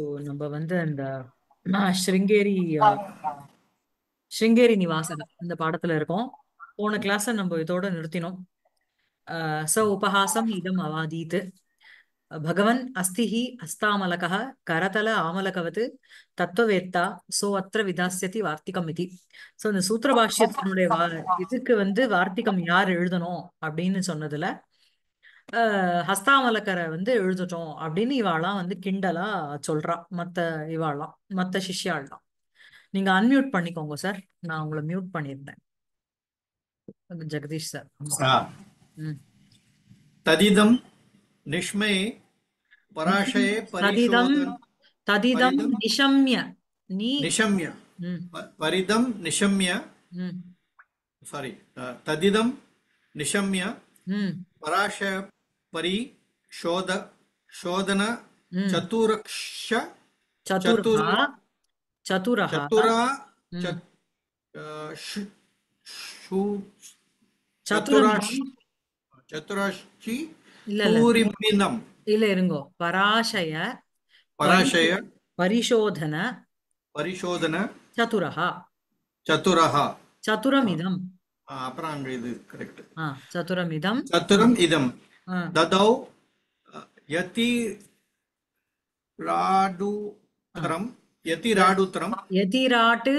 So நம்ம வந்து அந்த ஸ்ருங்கேரி ஸ்ருங்கேரி நிவாசக இந்த பாடத்துல இருக்கோம் போன கிளாஸ் நம்ம இதோட நிறுத்தினோம் ச உபஹாசம் இதம் அவாதீத்து பகவன் அஸ்திஹி அஸ்தாமலக கரதல ஆமலகவது தத்துவவேத்தா சோ அத்திர விதாசியதி வார்த்திகம் இது ஸோ இந்த சூத்திர பாஷ்யத்தினுடைய இதுக்கு வந்து வார்த்திகம் யார் எழுதணும் அப்படின்னு சொன்னதுல ஹஸ்தாமலக்கரை வந்து எழுதட்டும் அப்படின்னு இவாளாம் வந்து கிண்டலா சொல்றா மத்த இவாளாம் மத்த சிஷியாள்லாம் நீங்க அன்மியூட் பண்ணிக்கோங்க சார் நான் உங்களை மியூட் பண்ணியிருந்தேன் ஜெகதீஷ் சார் ததிதம் நிஷ்மே பராஷயே ததிதம் ததிதம் நிஷம்ய நீ நிஷம்ய வரிதம் நிஷம்ய சாரி ததிதம் நிஷம்ய பராஷ परि शोध शोधन चतुरक्ष चतुर चतुरः चतुरा சதுராஷ்டி பூரிமினம் இல்ல இருங்கோ பராசய பராசய பரிசோதன பரிசோதன சதுரஹா சதுரஹா சதுரமிதம் அப்புறம் அங்க இது கரெக்ட் சதுரமிதம் சதுரம் இதம் ददौ यति ராடுத்தரம் எதிராடு உத்தரம் எதிராட்டு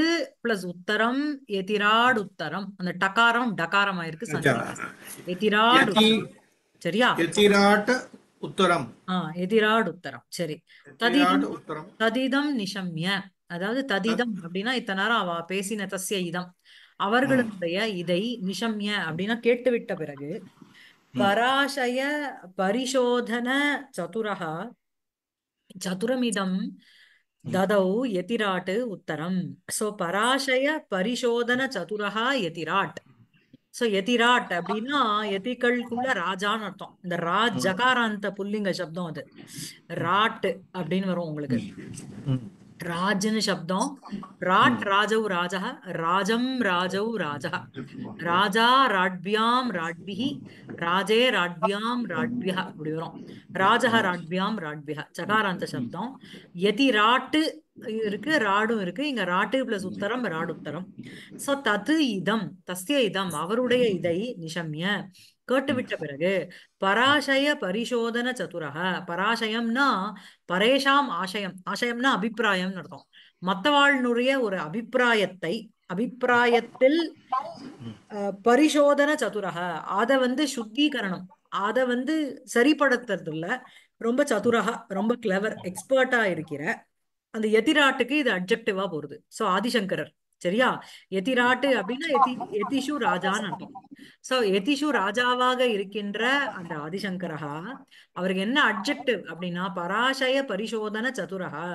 பிளஸ் உத்தரம் எதிராடு உத்தரம் அந்த டகாரம் டகாரம் ஆயிருக்கு எதிராடு சரியா எதிராட்டு உத்தரம் ஆ எதிராடு உத்தரம் சரி ததிதம் ததிதம் நிஷம்ய அதாவது ததிதம் அப்படின்னா இத்தனை நேரம் அவ பேசின தசிய இதம் அவர்களுடைய இதை நிஷம்ய அப்படின்னா கேட்டுவிட்ட பிறகு பராசய பரிசோதன சதுரக சதுரமிதம் ததௌ எதிராட் உத்தரம் சோ பராசய பரிசோதன சதுரகா எதிராட் சோ எதிராட் அப்படின்னா எதிகள் ராஜான்னு அர்த்தம் இந்த ரா ஜகாராந்த புல்லிங்க சப்தம் அது ராட்டு அப்படின்னு வரும் உங்களுக்கு ராஜன்னு சப்தம் ராட் ராஜௌ ராஜா ராஜம் ராஜௌ ராஜா ராஜா ராட்பியாம் ராட்பிஹி ராஜே ராட்பியாம் ராட்பியா அப்படி வரும் ராஜா ராட்பியாம் ராட்பியா சகாராந்த சப்தம் எதி ராட்டு இருக்கு ராடும் இருக்கு இங்க ராட்டு பிளஸ் உத்தரம் ராடு உத்தரம் சோ தது இதம் தஸ்ய இதம் அவருடைய இதை நிஷம்ய கேட்டுவிட்ட பிறகு பராசய பரிசோதன சதுரக பராசயம்னா பரேஷாம் ஆசயம் ஆசயம்னா அபிப்பிராயம்னு அர்த்தம் மத்தவாழ்னுடைய ஒரு அபிப்பிராயத்தை அபிப்பிராயத்தில் பரிசோதன சதுரக அதை வந்து சுத்திகரணம் அதை வந்து சரிப்படுத்துறது இல்ல ரொம்ப சதுரகா ரொம்ப கிளவர் எக்ஸ்பர்ட்டா இருக்கிற அந்த எதிராட்டுக்கு இது அப்ஜெக்டிவா போறது ஸோ ஆதிசங்கரர் சரியா எதிராட்டு அப்படின்னா எதி எதிஷு ராஜான்னு அர்த்தம் சோ எதிஷு ராஜாவாக இருக்கின்ற அந்த ஆதிசங்கரா அவருக்கு என்ன அப்ஜெக்டிவ் அப்படின்னா பராசய பரிசோதன சதுரகா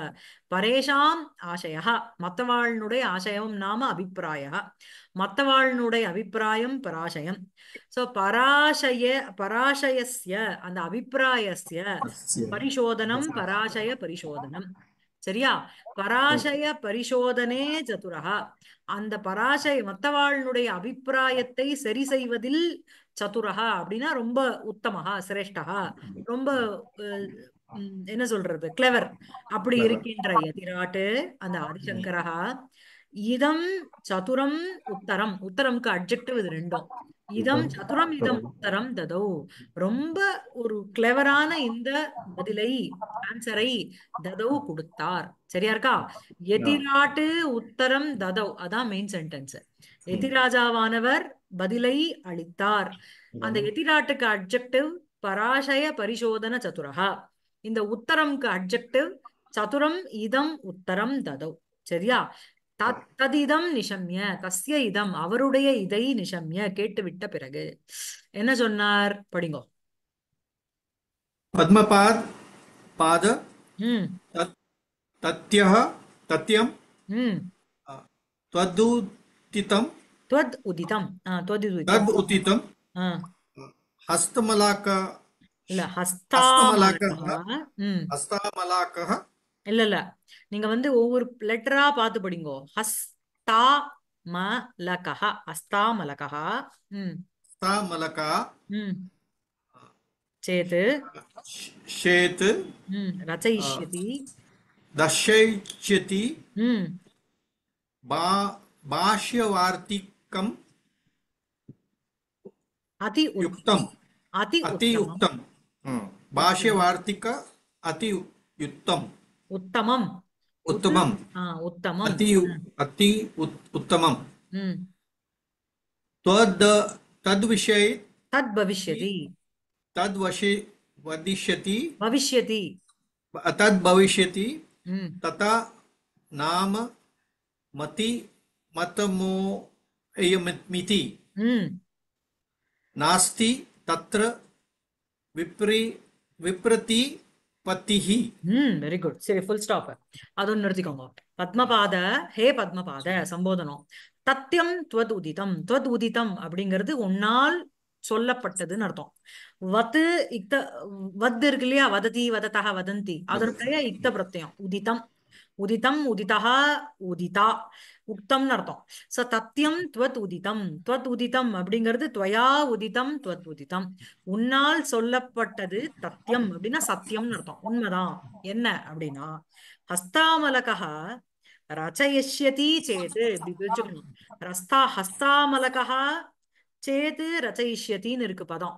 பரேஷாம் ஆசயா மத்தவாழ்னுடைய ஆசயம் நாம அபிப்பிராய மத்தவாழ்னுடைய அபிப்பிராயம் பராசயம் சோ பராசய பராசயசிய அந்த அபிப்பிராயசிய பரிசோதனம் பராசய பரிசோதனம் சரியா பராசய பரிசோதனே சதுரகா அந்த பராசய மத்தவாளுடைய அபிப்பிராயத்தை சரி செய்வதில் சதுரகா அப்படின்னா ரொம்ப உத்தமஹா சிரேஷ்டகா ரொம்ப என்ன சொல்றது கிளவர் அப்படி இருக்கின்ற எதிராட்டு அந்த ஆதிசங்கரகா இதம் சதுரம் உத்தரம் உத்தரம்க்கு அப்ஜெக்டிவ் இது ரெண்டும் இதம் சதுரம் இதம் உத்தரம் ததோ ரொம்ப ஒரு கிளவரான இந்த பதிலை ஆன்சரை ததோ கொடுத்தார் சரியா இருக்கா எதிராட்டு உத்தரம் ததோ அதான் மெயின் சென்டென்ஸ் hmm. எதிராஜாவானவர் பதிலை அளித்தார் hmm. அந்த எதிராட்டுக்கு அப்ஜெக்டிவ் பராசய பரிசோதன சதுரகா இந்த உத்தரம்க்கு அப்ஜெக்டிவ் சதுரம் இதம் உத்தரம் ததோ சரியா தத்ததிதம் நிஷம்ய கசிய இதம் அவருடைய இதை நிஷம்ய கேட்டுவிட்ட பிறகு என்ன சொன்னார் படிங்கோ பத்மபாத் பாத தத்யஹ தத்யம் त्वदुदितं त्वद् उदितं त्वद् उदितं हस्तमलाक हस्तामलाकः हस्तामलाकः இல்ல இல்ல நீங்க வந்து ஒவ்வொரு லெட்டரா பார்த்து படிங்கோ ஹஸ்தா மலகஹா ஹஸ்தா மலகஹா ம் ஹஸ்தா மலகா ம் சேத் ஷேத் ம் ரச்சயிஷ்யதி दर्शयति बा, அதி अति युक्तम अति अति युक्तम उत्तम उत्तमम् उत्तम अति अति उत्तमम् हम्म। तद् हम्म। तथा नाम मति मतमो मिति हम्म। नास्ति तत्र विप्री विप्रति பத்திஹி ம் வெரி குட் சரி ஃபுல் ஸ்டாப் அதோட நிறுத்திக்கோங்க பத்மபாத ஹே பத்மபாத சம்போதனம் தத்தியம் துவத் உதிதம் துவத் உதிதம் அப்படிங்கிறது உன்னால் சொல்லப்பட்டதுன்னு அர்த்தம் வது இக்த வத் இருக்கு இல்லையா வததி வதத்தக வதந்தி அதனுடைய இத்த பிரத்தியம் உதிதம் உதிதம் உதிதா உதிதா உக்தம்னு அர்த்தம் ச தத்தியம் துவத் உதித்தம் துவத் உதித்தம் அப்படிங்கிறது துவயா உதித்தம் துவத் உதித்தம் உன்னால் சொல்லப்பட்டது தத்தியம் அப்படின்னா சத்தியம்னு அர்த்தம் உண்மைதான் என்ன அப்படின்னா ஹஸ்தாமலகா ரச்சயஷ்யதி சேது ரஸ்தா ஹஸ்தாமலகா சேது ரச்சயிஷ்யத்தின்னு இருக்கு பதம்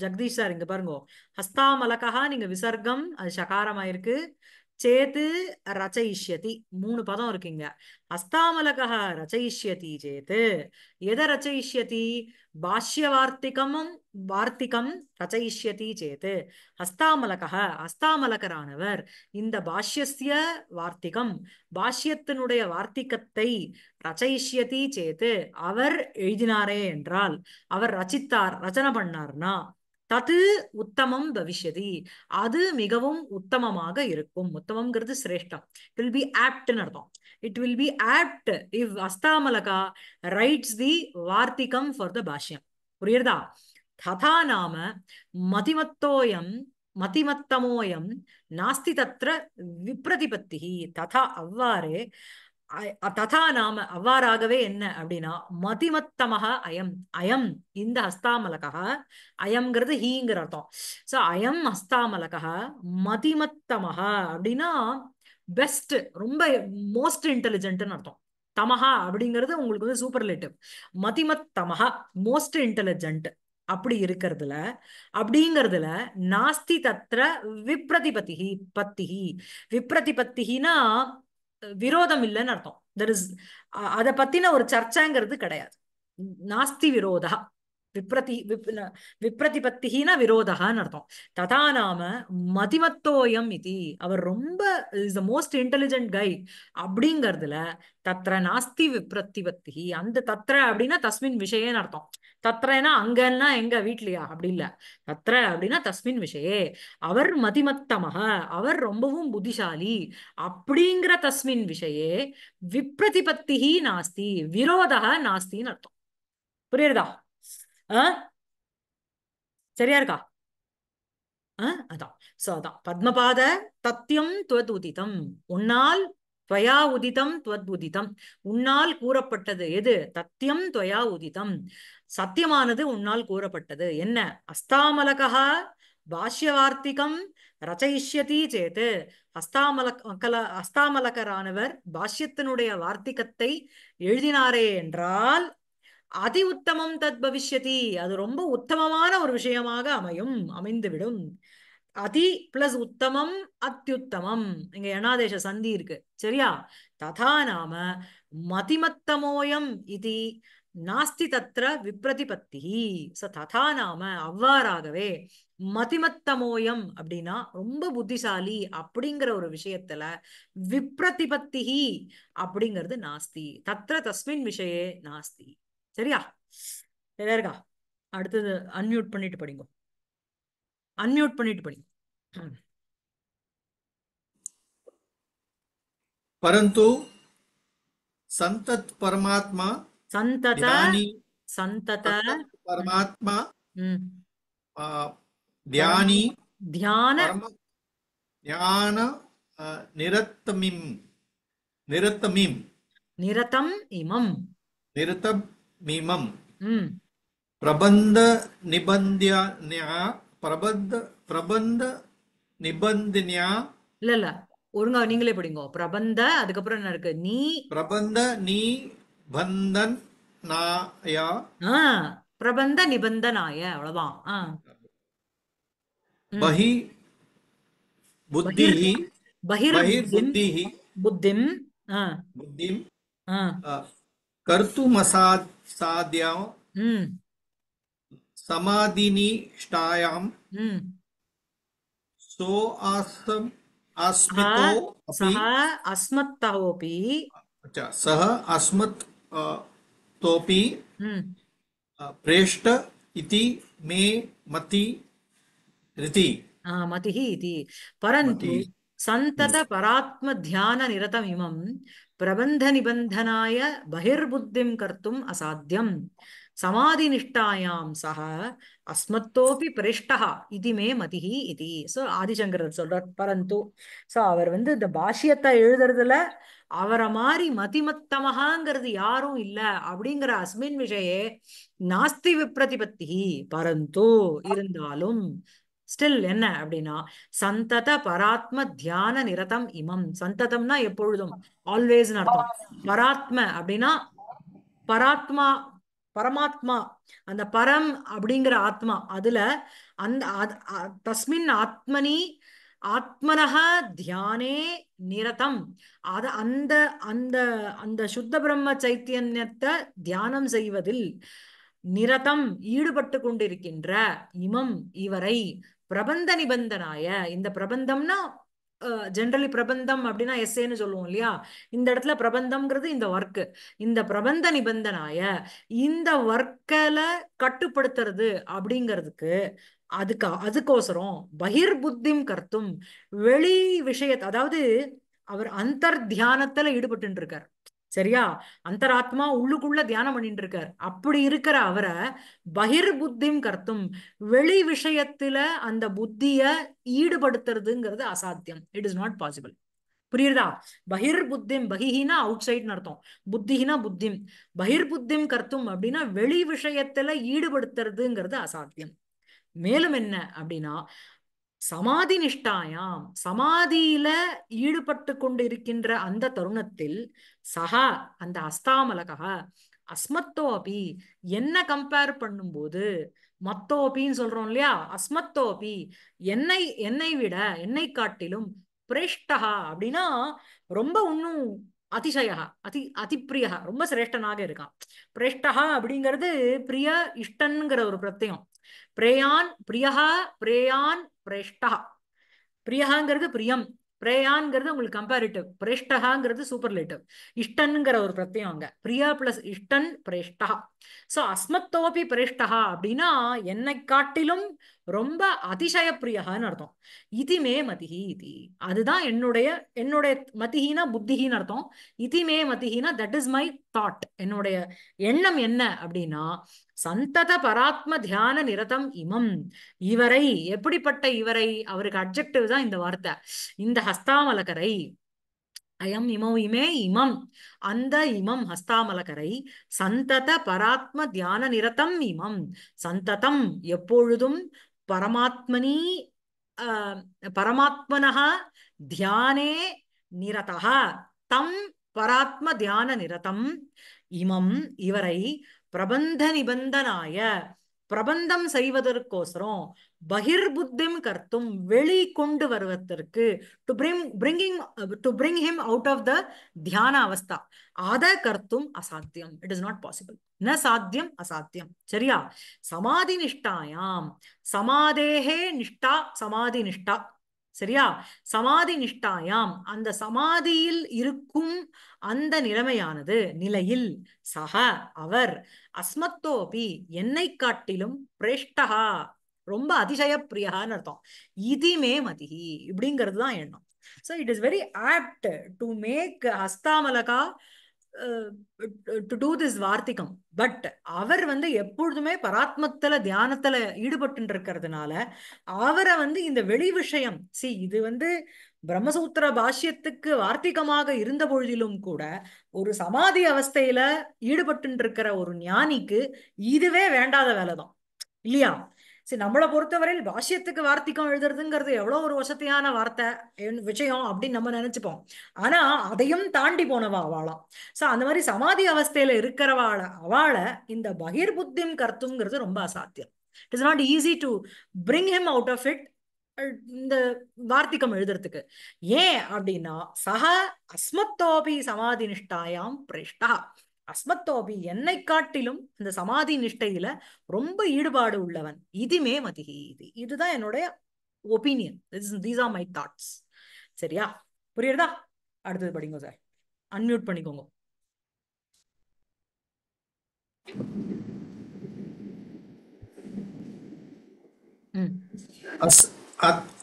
ஜெகதீஷ் சார் இங்க பாருங்க ஹஸ்தாமலகா நீங்க விசர்க்கம் அது சகாரமாயிருக்கு சேத்து ரச்சயிஷ்யதி மூணு பதம் இருக்குங்க அஸ்தாமலகா ரச்சயிஷ்யதி சேத்து எதை ரச்சயிஷ்யதி பாஷ்ய வார்த்திகமும் வார்த்திகம் ரச்சயிஷ்யதி சேத்து அஸ்தாமலகா அஸ்தாமலகரானவர் இந்த பாஷ்யசிய வார்த்திகம் பாஷ்யத்தினுடைய வார்த்திகத்தை ரச்சயிஷ்யதி சேத்து அவர் எழுதினாரே என்றால் அவர் ரச்சித்தார் ரச்சனை பண்ணார்னா தது உத்தமம் பவிஷதி அது மிகவும் உத்தமமாக இருக்கும் உத்தமம்ங்கிறது சிரேஷ்டம் இட் வில் பி ஆப்ட்னு அர்த்தம் இட் வில் பி ஆப்ட் இவ் அஸ்தாமலகா ரைட்ஸ் தி வார்த்திகம் ஃபார் த பாஷ்யம் புரியுறதா ததா நாம மதிமத்தோயம் மதிமத்தமோயம் நாஸ்தி தத்திர விப்ரதிபத்தி ததா அவ்வாறு ததா நாம அவ்வாறாகவே என்ன அப்படின்னா மதிமத்தமாக அயம் அயம் இந்த ஹஸ்தாமலகா அயம்ங்கிறது ஹீங்கிற அர்த்தம் ஸோ அயம் ஹஸ்தாமலகா மதிமத்தமாக அப்படின்னா பெஸ்ட் ரொம்ப மோஸ்ட் இன்டெலிஜென்ட்னு அர்த்தம் தமஹா அப்படிங்கிறது உங்களுக்கு வந்து சூப்பர் சூப்பர்லேட்டிவ் மதிமத்தமக மோஸ்ட் இன்டெலிஜென்ட் அப்படி இருக்கிறதுல அப்படிங்கிறதுல நாஸ்தி தத்திர விப்ரதிபத்திகி பத்திகி விப்ரதிபத்திகினா விரோதம் இல்லைன்னு அர்த்தம் தெர் இஸ் அதை பத்தின ஒரு சர்ச்சாங்கிறது கிடையாது நாஸ்தி விரோதா விப்ரதி பத்திகினா விரோதகான்னு அர்த்தம் ததா நாம மதிமத்தோயம் இது அவர் ரொம்ப is the most intelligent guy அப்படிங்கிறதுல தத்ர நாஸ்தி பத்திகி அந்த தத்ர அப்படின்னா தஸ்மின் விஷயம்னு அர்த்தம் தத்ரேனா அங்கன்னா எங்க வீட்லயா அப்படி இல்ல தத்ர அப்படின்னா தஸ்மின் விஷயே அவர் மதிமத்தமக அவர் ரொம்பவும் புத்திசாலி அப்படிங்கிற தஸ்மின் விஷயே விப்ரதிபத்தி நாஸ்தி விரோதக நாஸ்தின்னு அர்த்தம் புரியுறதா சரியா இருக்கா அதான் சோ அதான் பத்மபாத தத்தியம் துவதுதிதம் உன்னால் துவயா உதிதம் துவத்புதிதம் உதிதம் உன்னால் கூறப்பட்டது எது தத்தியம் துவயா உதிதம் சத்தியமானது உன்னால் கூறப்பட்டது என்ன அஸ்தாமலகா பாஷ்ய வார்த்திகம் ரச்சயிஷ்யதி சேத்து ஹஸ்தாமலக்கல அஸ்தாமலகரானவர் பாஷ்யத்தினுடைய வார்த்திகத்தை எழுதினாரே என்றால் அதி உத்தமம் தத் பவிஷ்யதி அது ரொம்ப உத்தமமான ஒரு விஷயமாக அமையும் அமைந்துவிடும் அதி பிளஸ் உத்தமம் அத்தியுத்தமம் இங்க எனாதேச சந்தி இருக்கு சரியா ததா நாம மதிமத்தமோயம் இது நாஸ்தி தத்திர விப்ரதிபத்தி ச ததா நாம அவ்வாறாகவே மதிமத்தமோயம் அப்படின்னா ரொம்ப புத்திசாலி அப்படிங்கிற ஒரு விஷயத்துல விப்ரதிபத்தி அப்படிங்கிறது நாஸ்தி தத்திர தஸ்மின் விஷயே நாஸ்தி சரியா சரியா இருக்கா அடுத்தது அன்மியூட் பண்ணிட்டு படிங்கோ அன்மியூட் பண்ணிட்டு படி परंतु संतत परमात्मा संतत संतत परमात्मा ध्यानी ध्यान ध्यान निरतमिम निरतमिम निरतम इमम निरतम इमम प्रबंध निबंध्या பிரபந்த பிரபந்த நிபந்தனியா இல்ல இல்ல ஒழுங்கா நீங்களே படிங்க பிரபந்த அதுக்கப்புறம் என்ன இருக்கு நீ பிரபந்த நீ பந்தன் நாயா பிரபந்த நிபந்தனாய அவ்வளவுதான் பஹி புத்திஹி பஹிர் புத்திஹி புத்திம் புத்திம் கர்த்துமசா சாத்யா समाधिनिष्ठायां हम्म। सो आसम अस्मितो सः अस्मत्तोऽपि अच्छा सह अस्मत् तोपि हम्म। प्रेष्ट इति मे मति रीति ही इति परंतु संतत परात्म ध्यान निरतम परन्तु सन्ततपरात्मध्याननिरतमिमं हम्म। प्रबन्धनिबन्धनाय बहिर्बुद्धिं कर्तुम असाध्यम சமாதி நிஷ்டாயாம் சக அஸ்மத்தோபி இது மே மதிஹி இது ஸோ ஆதிசங்கரர் சொல்றார் பரந்து ஸோ அவர் வந்து இந்த பாஷ்யத்தை எழுதுறதுல அவரை மாதிரி மதிமத்தமகாங்கிறது யாரும் இல்லை அப்படிங்கிற அஸ்மின் விஷயே நாஸ்தி விப்ரதிபத்தி பரந்து இருந்தாலும் ஸ்டில் என்ன அப்படின்னா சந்தத பராத்ம தியான நிரதம் இமம் சந்ததம்னா எப்பொழுதும் ஆல்வேஸ் அர்த்தம் பராத்ம அப்படின்னா பராத்மா பரமாத்மா அந்த பரம் அப்படிங்கிற ஆத்மா அதுல அந்த தஸ்மின் ஆத்மனி ஆத்மனக தியானே நிரதம் அத அந்த அந்த அந்த சுத்த பிரம்ம சைத்தியத்தை தியானம் செய்வதில் நிரதம் ஈடுபட்டு கொண்டிருக்கின்ற இமம் இவரை பிரபந்த நிபந்தனாய இந்த பிரபந்தம்னா ஜென்ரலி பிரபந்தம் அப்படின்னா எஸ்ஏன்னு சொல்லுவோம் இல்லையா இந்த இடத்துல பிரபந்தம்ங்கிறது இந்த ஒர்க்கு இந்த பிரபந்த நிபந்தனாய இந்த ஒர்க்கில் கட்டுப்படுத்துறது அப்படிங்கிறதுக்கு அதுக்கு அதுக்கோசரம் பகிர் புத்திம் கருத்தும் வெளி விஷயத்தை அதாவது அவர் அந்தர் தியானத்துல ஈடுபட்டு இருக்கார் சரியா அந்தராத்மா உள்ளுக்குள்ள தியானம் பண்ணிட்டு இருக்கார் அப்படி இருக்கிற அவரை பகிர் புத்திம் கர்த்தும் வெளி விஷயத்துல அந்த புத்திய ஈடுபடுத்துறதுங்கிறது அசாத்தியம் இட் இஸ் நாட் பாசிபிள் புரியுதா பகிர் புத்திம் பகிஹினா அவுட் சைட் அர்த்தம் புத்திஹினா புத்திம் பகிர் புத்திம் கர்த்தும் அப்படின்னா வெளி விஷயத்துல ஈடுபடுத்துறதுங்கிறது அசாத்தியம் மேலும் என்ன அப்படின்னா சமாதி நிஷ்டாயாம் சமாதியில ஈடுபட்டு கொண்டு இருக்கின்ற அந்த தருணத்தில் சஹா அந்த அஸ்தாமலகா அஸ்மத்தோபி என்ன கம்பேர் பண்ணும்போது மத்தோபின்னு சொல்றோம் இல்லையா அஸ்மத்தோபி என்னை என்னை விட என்னை காட்டிலும் பிரேஷ்டகா அப்படின்னா ரொம்ப ஒன்னும் அதிசயா அதி அதிப்பிரியா ரொம்ப சிரேஷ்டனாக இருக்கான் பிரேஷ்டகா அப்படிங்கிறது பிரிய இஷ்டங்கிற ஒரு பிரத்தியம் பிரேயான் பிரியஹா பிரேயான் பிரேஷ்டா பிரியஹாங்கிறது பிரியம் பிரேயான்ங்கிறது உங்களுக்கு கம்பேரிட்டிவ் பிரேஷ்டகாங்கிறது லேட்டிவ் இஷ்டன்ங்கிற ஒரு பிரத்தியம் அங்க பிரியா பிளஸ் இஷ்டன் பிரேஷ்டா சோ அஸ்மத்தோபி பிரேஷ்டகா அப்படின்னா என்னை காட்டிலும் ரொம்ப அதிசய பிரியகான்னு அர்த்தம் இதிமே மதிஹி இதி அதுதான் என்னுடைய என்னுடைய மதிஹினா புத்திஹின்னு அர்த்தம் இதிமே மதிஹினா தட் இஸ் மை தாட் என்னுடைய எண்ணம் என்ன அப்படின்னா சந்தத பராத்ம தியான நிரதம் இமம் இவரை எப்படிப்பட்ட இவரை அவருக்கு அப்ஜெக்டிவ் தான் இந்த வார்த்தை இந்த ஹஸ்தாமலகரை அயம் இமௌ இமே இமம் அந்த இமம் ஹஸ்தாமலகரை சந்தத பராத்ம தியான நிரதம் இமம் சந்ததம் எப்பொழுதும் பரமாத்மனி பரமாத்மனா தியானே நிரதா தம் பராத்ம தியான நிரதம் இமம் இவரை பிரபந்த நிபந்தனாய பிரபந்தம் செய்வதற்கோசரம் பகிர் பகிர்புத்திம் கர்த்தும் வெளி கொண்டு வருவதற்கு to bring bringing to bring him out of the தியான அவஸ்தா அத கர்த்தும் அசாத்தியம் இட் இஸ் நாட் பாசிபிள் ந சாத்தியம் அசாத்தியம் சரியா சமாதி நிஷ்டாயாம் சமாதேகே நிஷ்டா சமாதி நிஷ்டா சரியா சமாதி நிஷ்டாயாம் அந்த சமாதியில் இருக்கும் அந்த நிலைமையானது நிலையில் சக அவர் அஸ்மத்தோபி என்னை காட்டிலும் பிரேஷ்டகா ரொம்ப அதிசய பிரியகான்னு அர்த்தம் இதுமே மதிஹி இப்படிங்கிறது தான் எண்ணம் so it is very apt to make ஹஸ்தாமலகா டு டூ திஸ் வார்த்திகம் பட் அவர் வந்து எப்பொழுதுமே பராத்மத்துல தியானத்துல ஈடுபட்டு இருக்கிறதுனால அவரை வந்து இந்த வெளி விஷயம் சி இது வந்து பிரம்மசூத்திர பாஷ்யத்துக்கு வார்த்திகமாக இருந்த பொழுதிலும் கூட ஒரு சமாதி அவஸ்தையில ஈடுபட்டு இருக்கிற ஒரு ஞானிக்கு இதுவே வேண்டாத வேலை தான் இல்லையா சரி நம்மளை பொறுத்தவரையில் பாஷ்யத்துக்கு வார்த்திகம் எழுதுறதுங்கிறது எவ்வளோ ஒரு வசதியான வார்த்தை விஷயம் அப்படின்னு நம்ம நினைச்சுப்போம் ஆனா அதையும் தாண்டி போனவா அவளாம் ஸோ அந்த மாதிரி சமாதி அவஸ்தையில இருக்கிறவாள அவளை இந்த பகிர் புத்தியும் கருத்துங்கிறது ரொம்ப அசாத்தியம் it is not easy to bring him out of it இந்த வார்த்திகம் எழுதுறதுக்கு ஏன் அப்படின்னா சக அஸ்மத்தோபி சமாதி நிஷ்டாயாம் பிரிஷ்டா அஸ்மத்தோபி என்னை காட்டிலும் இந்த சமாதி நிஷ்டையில ரொம்ப ஈடுபாடு உள்ளவன் இதுமே மதிகி இது இதுதான் என்னுடைய opinion these are my thoughts சரியா புரியுறதா அடுத்தது படிங்க சார் அன்மியூட் பண்ணிக்கோங்க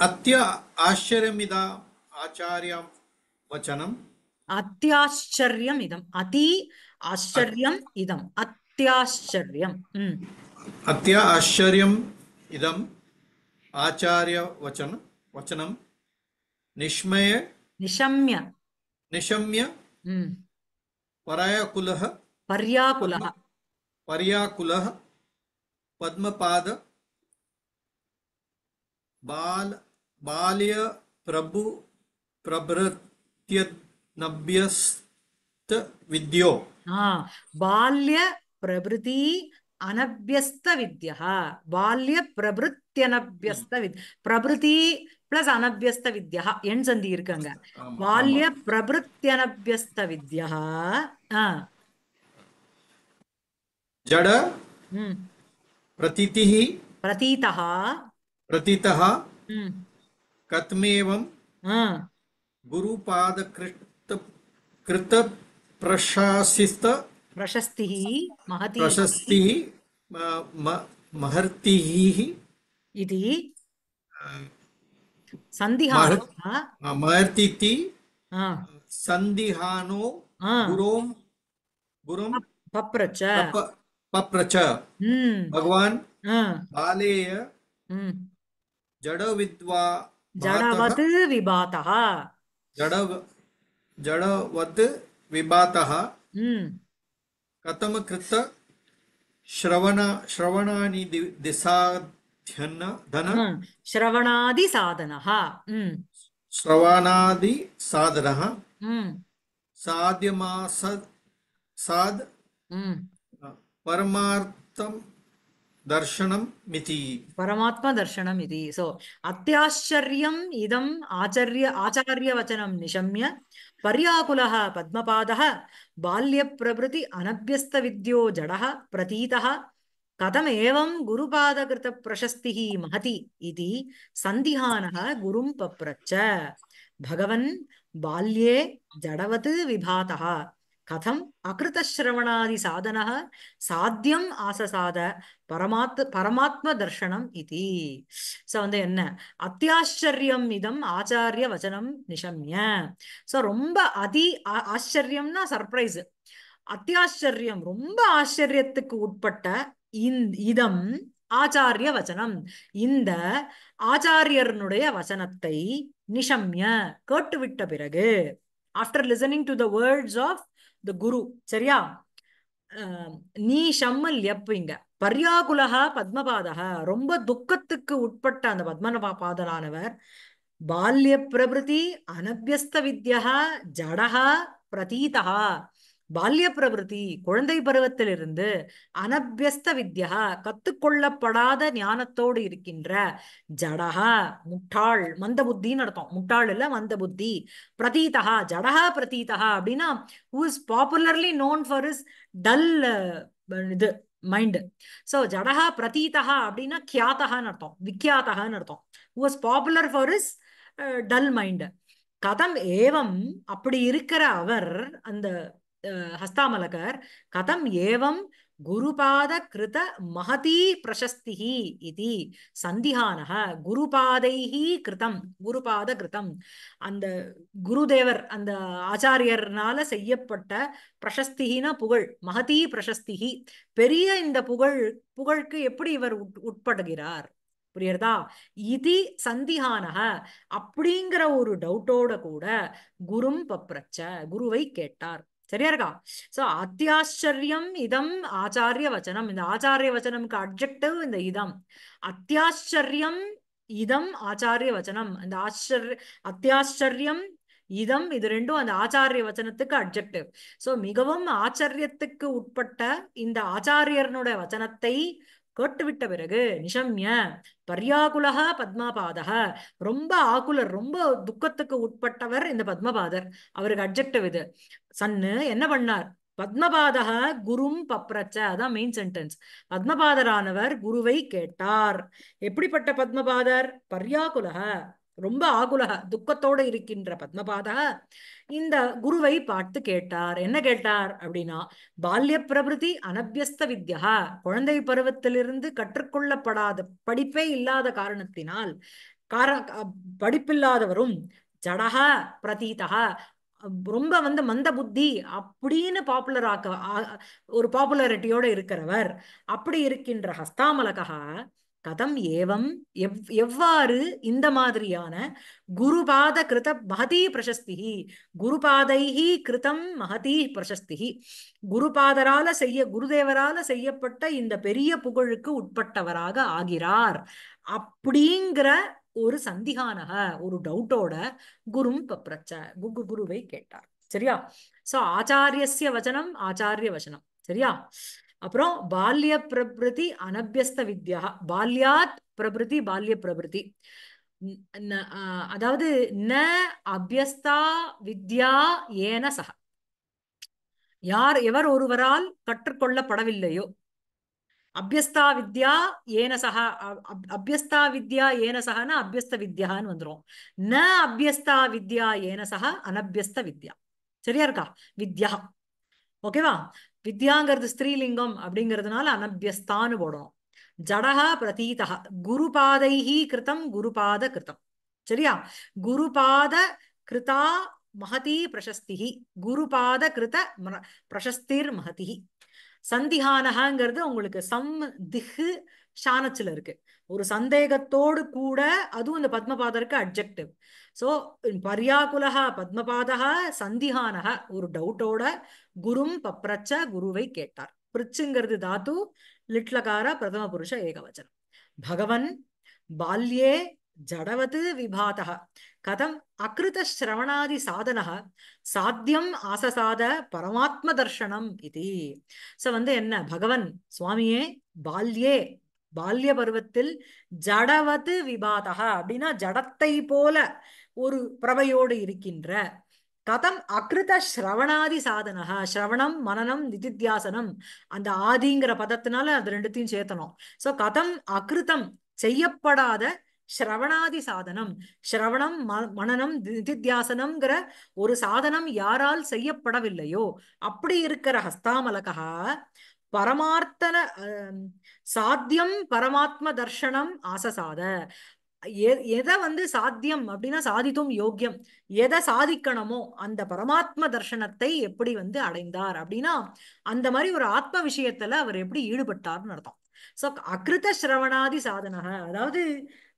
அத்திய ஆச்சரியமிதா ஆச்சாரியம் வச்சனம் അത്യാശ്ചര്യം ഇതം അതി ആശ്ചര്യം ഇതം അത്യാശ്ചര്യം അത്യ ആശ്ചര്യം ഇതം ആചാര്യ വചന വചനം നിഷ്മയ നിശമ്യ നിശമ്യ പരായകുലഹ പര്യാകുലഹ പര്യാകുലഹ पद्मपाद बाल बाल्य प्रभु प्रभृत्य नभ्यस्त विद्यो हा बाल्य प्रभृति अनभ्यस्त विद्यः बाल्य प्रभृत्यनभ्यस्त विद् प्रभृति பிளஸ் அனபியஸ்த வித்யா எண் சந்தி இருக்காங்க பால்ய பிரபுத்தியனபியஸ்த வித்யா ஜட பிரதிதிஹி பிரதீதः பிரதிतः कथमेवं गुरुपादकृष्ण कृतप्रशासित प्रशस्तिः महती प्रशस्तिः महर्तिः इति सन्धिहानः महर्तिति सन्धिहानो गुरों गुरुं पप्रच पप्रच हम्म। भगवान् बालेय हम्म। जडविद्वा जडवत् विभातः जड जडवत् विभातः हम्म। कथम कृत श्रवण श्रवणानि दिसाध्यन धन श्रवणादि साधन हम्म। हम्म। साध्यमास साद् परमार्थं दर्शनम् इति परमात्मदर्शनम् इति सो अत्याश्चर्यम् आचार्य आचर्य आचार्यवचनं निशम्य பர்யாகுலः பத்மபாதः बाल्यप्रभृति अनभ्यस्तविद्यो जडः प्रतीतः कथमेवं गुरुपादकृतप्रशस्तिः महति इति सन्दिहानः गुरुं पप्रच्छ भगवन् बाल्ये जडवत् विभातः கதம் அகிருதஸ்ரவணாதி சாதன சாத்தியம் ஆசசாத பரமாத் பரமாத்ம தர்ஷனம் இது ஸோ வந்து என்ன அத்தியாச்சரியம் இதம் ஆச்சாரிய வச்சனம் நிஷம்ய ஸோ ரொம்ப அதி ஆச்சரியம்னா சர்ப்ரைஸ் அத்தியாச்சரியம் ரொம்ப ஆச்சரியத்துக்கு உட்பட்ட இதம் ஆச்சாரிய வச்சனம் இந்த ஆச்சாரியர்னுடைய வச்சனத்தை நிஷம்ய கேட்டுவிட்ட பிறகு after listening to the words of the guru சரியா நீ ஷம்மல் எப் இங்க பர்யாகுலகா ரொம்ப துக்கத்துக்கு உட்பட்ட அந்த பத்மநபா பாதனானவர் பால்ய பிரபிருதி அனபியஸ்த வித்யா ஜடகா பிரதீதகா பால்ய பிரவருத்தி குழந்தை பருவத்திலிருந்து அனபியஸ்த வித்யா கத்துக்கொள்ளப்படாத ஞானத்தோடு இருக்கின்ற ஜடகா முட்டாள் மந்த புத்தின்னு அர்த்தம் முட்டாள் இல்ல மந்த புத்தி பிரதீதகா ஜடகா பிரதீதகா அப்படின்னா who is popularly known for is dull இது மைண்டு ஸோ ஜடகா பிரதீதகா அப்படின்னா கியாத்தகான்னு அர்த்தம் விக்யாத்தகான்னு அர்த்தம் who is popular for is dull mind கதம் ஏவம் அப்படி இருக்கிற அவர் அந்த ஹஸ்தாமலகர் கதம் ஏவம் குருபாதகிருத மகதி பிரசஸ்தி இது சந்திஹானக குருபாதைஹி கிருதம் குருபாத கிருதம் அந்த குருதேவர் அந்த ஆச்சாரியர்னால செய்யப்பட்ட பிரசஸ்தினா புகழ் மகதி பிரசஸ்திகி பெரிய இந்த புகழ் புகழ்க்கு எப்படி இவர் உட்படுகிறார் புரியுறதா இது சந்திஹானக அப்படிங்கிற ஒரு டவுட்டோட கூட குரும் பப்ரச்ச குருவை கேட்டார் சரியா இருக்கா சோ அத்தியாச்சரியம் இதம் ஆச்சாரிய வச்சனம் இந்த ஆச்சாரிய வச்சனமுக்கு அப்ஜெக்டிவ் இந்த இதம் அத்தியாச்சரியம் இதம் ஆச்சாரிய வச்சனம் இந்த ஆச்சரிய அத்தியாச்சரியம் இதம் இது ரெண்டும் அந்த ஆச்சாரிய வச்சனத்துக்கு அப்ஜெக்டிவ் சோ மிகவும் ஆச்சரியத்துக்கு உட்பட்ட இந்த ஆச்சாரியர்னுடைய வச்சனத்தை கேட்டுவிட்ட பிறகு நிஷம்ய பர்யாகுலகா பத்மபாதக ரொம்ப ஆகுலர் ரொம்ப துக்கத்துக்கு உட்பட்டவர் இந்த பத்மபாதர் அவருக்கு அப்ஜெக்டிவ் இது சன்னு என்ன பண்ணார் பத்மபாதக குரும் பப்ரச்ச அதான் மெயின் சென்டென்ஸ் பத்மபாதரானவர் குருவை கேட்டார் எப்படிப்பட்ட பத்மபாதர் பர்யாகுலக ரொம்ப ஆகுலக துக்கத்தோடு இருக்கின்ற பத்மபாதா இந்த குருவை பார்த்து கேட்டார் என்ன கேட்டார் அப்படின்னா பால்ய பிரபுதி அனபியஸ்த வித்யா குழந்தை பருவத்திலிருந்து கற்றுக்கொள்ளப்படாத படிப்பே இல்லாத காரணத்தினால் கார படிப்பில்லாதவரும் ஜடக பிரதீதா ரொம்ப வந்து மந்த புத்தி அப்படின்னு பாப்புலர் ஆக்க ஒரு பாப்புலாரிட்டியோட இருக்கிறவர் அப்படி இருக்கின்ற ஹஸ்தாமலகா கதம் ஏவம் எவ் எவ்வாறு இந்த மாதிரியான குருபாத கிருத மகதி பிரசஸ்தி குருபாதைஹி கிருதம் மகதி பிரசஸ்தி குருபாதரால செய்ய குருதேவரால செய்யப்பட்ட இந்த பெரிய புகழுக்கு உட்பட்டவராக ஆகிறார் அப்படிங்கிற ஒரு சந்திகானக ஒரு டவுட்டோட குரும் பிரச்ச குகு குருவை கேட்டார் சரியா சோ ஆச்சாரியசிய வச்சனம் ஆச்சாரிய வச்சனம் சரியா அப்புறம் பால்ய பிரபிருதி அனபியஸ்த வித்யா பால்யாத் பிரபிருதி பால்ய பிரபிருதி அதாவது ந அபியஸ்தா வித்யா ஏன சக யார் எவர் ஒருவரால் கற்றுக்கொள்ளப்படவில்லையோ அபியஸ்தா வித்யா ஏன சக அபியஸ்தா வித்யா ஏன சகான்னு அபியஸ்த வித்யான்னு வந்துடும் ந அபியஸ்தா வித்யா ஏன சக அனபியஸ்த வித்யா சரியா இருக்கா வித்யா ஓகேவா வித்யாங்கிறது ஸ்திரீலிங்கம் அப்படிங்கிறதுனால அனபியஸ்தான்னு போடணும் ஜடகா பிரதீதா குருபாதைஹி கிருத்தம் குருபாத கிருத்தம் சரியா குருபாத கிருதா மகதி பிரசஸ்திகி குருபாத கிருத பிரசஸ்திர் மகதி சந்திஹானகாங்கிறது உங்களுக்கு சம் திஹு ஷானச்சில் இருக்கு ஒரு சந்தேகத்தோடு கூட அதுவும் இந்த பத்மபாதருக்கு அப்ஜெக்டிவ் ஸோ பர்யாகுலகா பத்மபாதா சந்திஹானக ஒரு டவுட்டோட குரும் பப்ரச்ச குருவை கேட்டார் பிரிச்சுங்கிறது தாத்து லிட்லகார பிரதம புருஷ ஏகவச்சனம் பகவன் பால்யே ஜடவது விபாதக கதம் அகிருத சிரவணாதி சாதன சாத்தியம் ஆசசாத பரமாத்ம தர்ஷனம் இது ஸோ வந்து என்ன பகவன் சுவாமியே பால்யே பால்ய பருவத்தில் ஜடவது விபாதகா அப்படின்னா ஜடத்தை போல ஒரு பிரபையோடு இருக்கின்ற கதம் அகிருத ஸ்ரவணாதி சாதனகா ஸ்ரவணம் மனநம் நிதித்தியாசனம் அந்த ஆதிங்கிற பதத்தினால அது ரெண்டுத்தையும் சேர்த்தணும் ஸோ கதம் அக்ருதம் செய்யப்படாத ஸ்ரவணாதி சாதனம் ஸ்ரவணம் மனநம் நிதித்தியாசனம்ங்கிற ஒரு சாதனம் யாரால் செய்யப்படவில்லையோ அப்படி இருக்கிற ஹஸ்தாமலகா பரமார்த்தன சாத்தியம் பரமாத்ம தர்ஷனம் ஆசசாத எதை வந்து சாத்தியம் அப்படின்னா சாதித்தும் யோக்கியம் எதை சாதிக்கணுமோ அந்த பரமாத்ம தர்ஷனத்தை எப்படி வந்து அடைந்தார் அப்படின்னா அந்த மாதிரி ஒரு ஆத்ம விஷயத்துல அவர் எப்படி ஈடுபட்டார்னு அர்த்தம் சோ அகிருத சிரவணாதி சாதனக அதாவது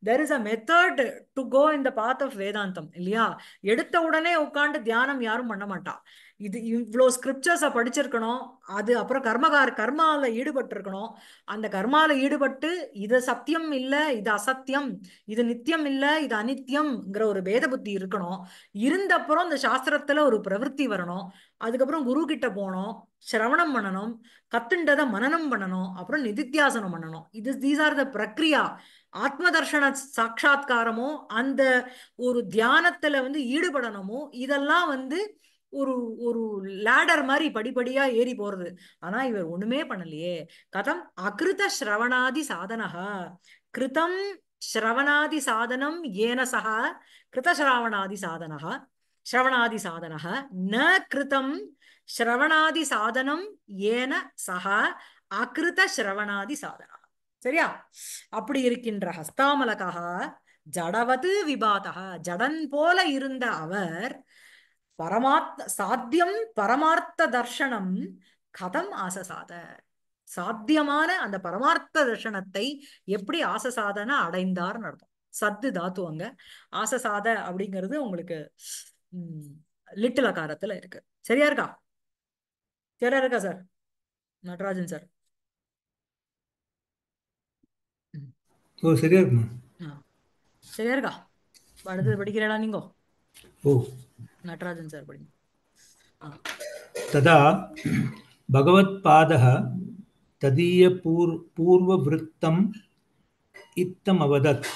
there is a method to go in the path of வேதாந்தம் இல்லையா எடுத்த உடனே உட்காந்து தியானம் யாரும் பண்ண மாட்டா இது இவ்வளோ ஸ்கிரிப்சர்ஸை படிச்சிருக்கணும் அது அப்புறம் கர்மகார கர்மாவில் ஈடுபட்டிருக்கணும் அந்த கர்மாவில் ஈடுபட்டு இது சத்தியம் இல்லை இது அசத்தியம் இது நித்தியம் இல்லை இது அனித்தியம்ங்கிற ஒரு பேத புத்தி இருக்கணும் இருந்தப்புறம் இந்த சாஸ்திரத்தில் ஒரு பிரவருத்தி வரணும் அதுக்கப்புறம் குரு கிட்ட போகணும் சிரவணம் பண்ணணும் கத்துண்டதை மனநம் பண்ணணும் அப்புறம் நிதித்தியாசனம் பண்ணணும் இது தீஸ் ஆர் த பிரக்ரியா ஆத்ம தர்ஷன சாட்சா்காரமோ அந்த ஒரு தியானத்துல வந்து ஈடுபடணுமோ இதெல்லாம் வந்து ஒரு ஒரு லேடர் மாதிரி படிப்படியா ஏறி போறது ஆனா இவர் ஒண்ணுமே பண்ணலையே கதம் அகிருத ஸ்ரவணாதி சாதனஹா கிருதம் ஸ்ரவணாதி சாதனம் ஏனசா கிருதஸ்ராவணாதி சாதனஹா ஸ்ரவணாதி சாதனஹ ந கிருதம் ஸ்ரவணாதி சாதனம் ஏன சஹா அகிருத ஸ்ரவணாதி சாதனா சரியா அப்படி இருக்கின்ற ஹஸ்தாமலகா ஜடவது விபாதா ஜடன் போல இருந்த அவர் பரமாத் சாத்தியம் பரமார்த்த தர்ஷனம் கதம் ஆசசாத சாத்தியமான அந்த பரமார்த்த தர்ஷனத்தை எப்படி ஆசசாதன அடைந்தார்னு அர்த்தம் சத்து தாத்து அங்க ஆசசாத அப்படிங்கிறது உங்களுக்கு உம் லிட்டில் அகாரத்துல இருக்கு சரியா இருக்கா சரியா இருக்கா சார் நடராஜன் சார் சரியா இருக்குமா சரியா இருக்கா படுத்து படிக்கிறடா நீங்க ஓ நடராஜன் சார் படிங்க तदा भगवत्पादः तदीयपूर् पूर्ववृत्तम् இத்தமவதத்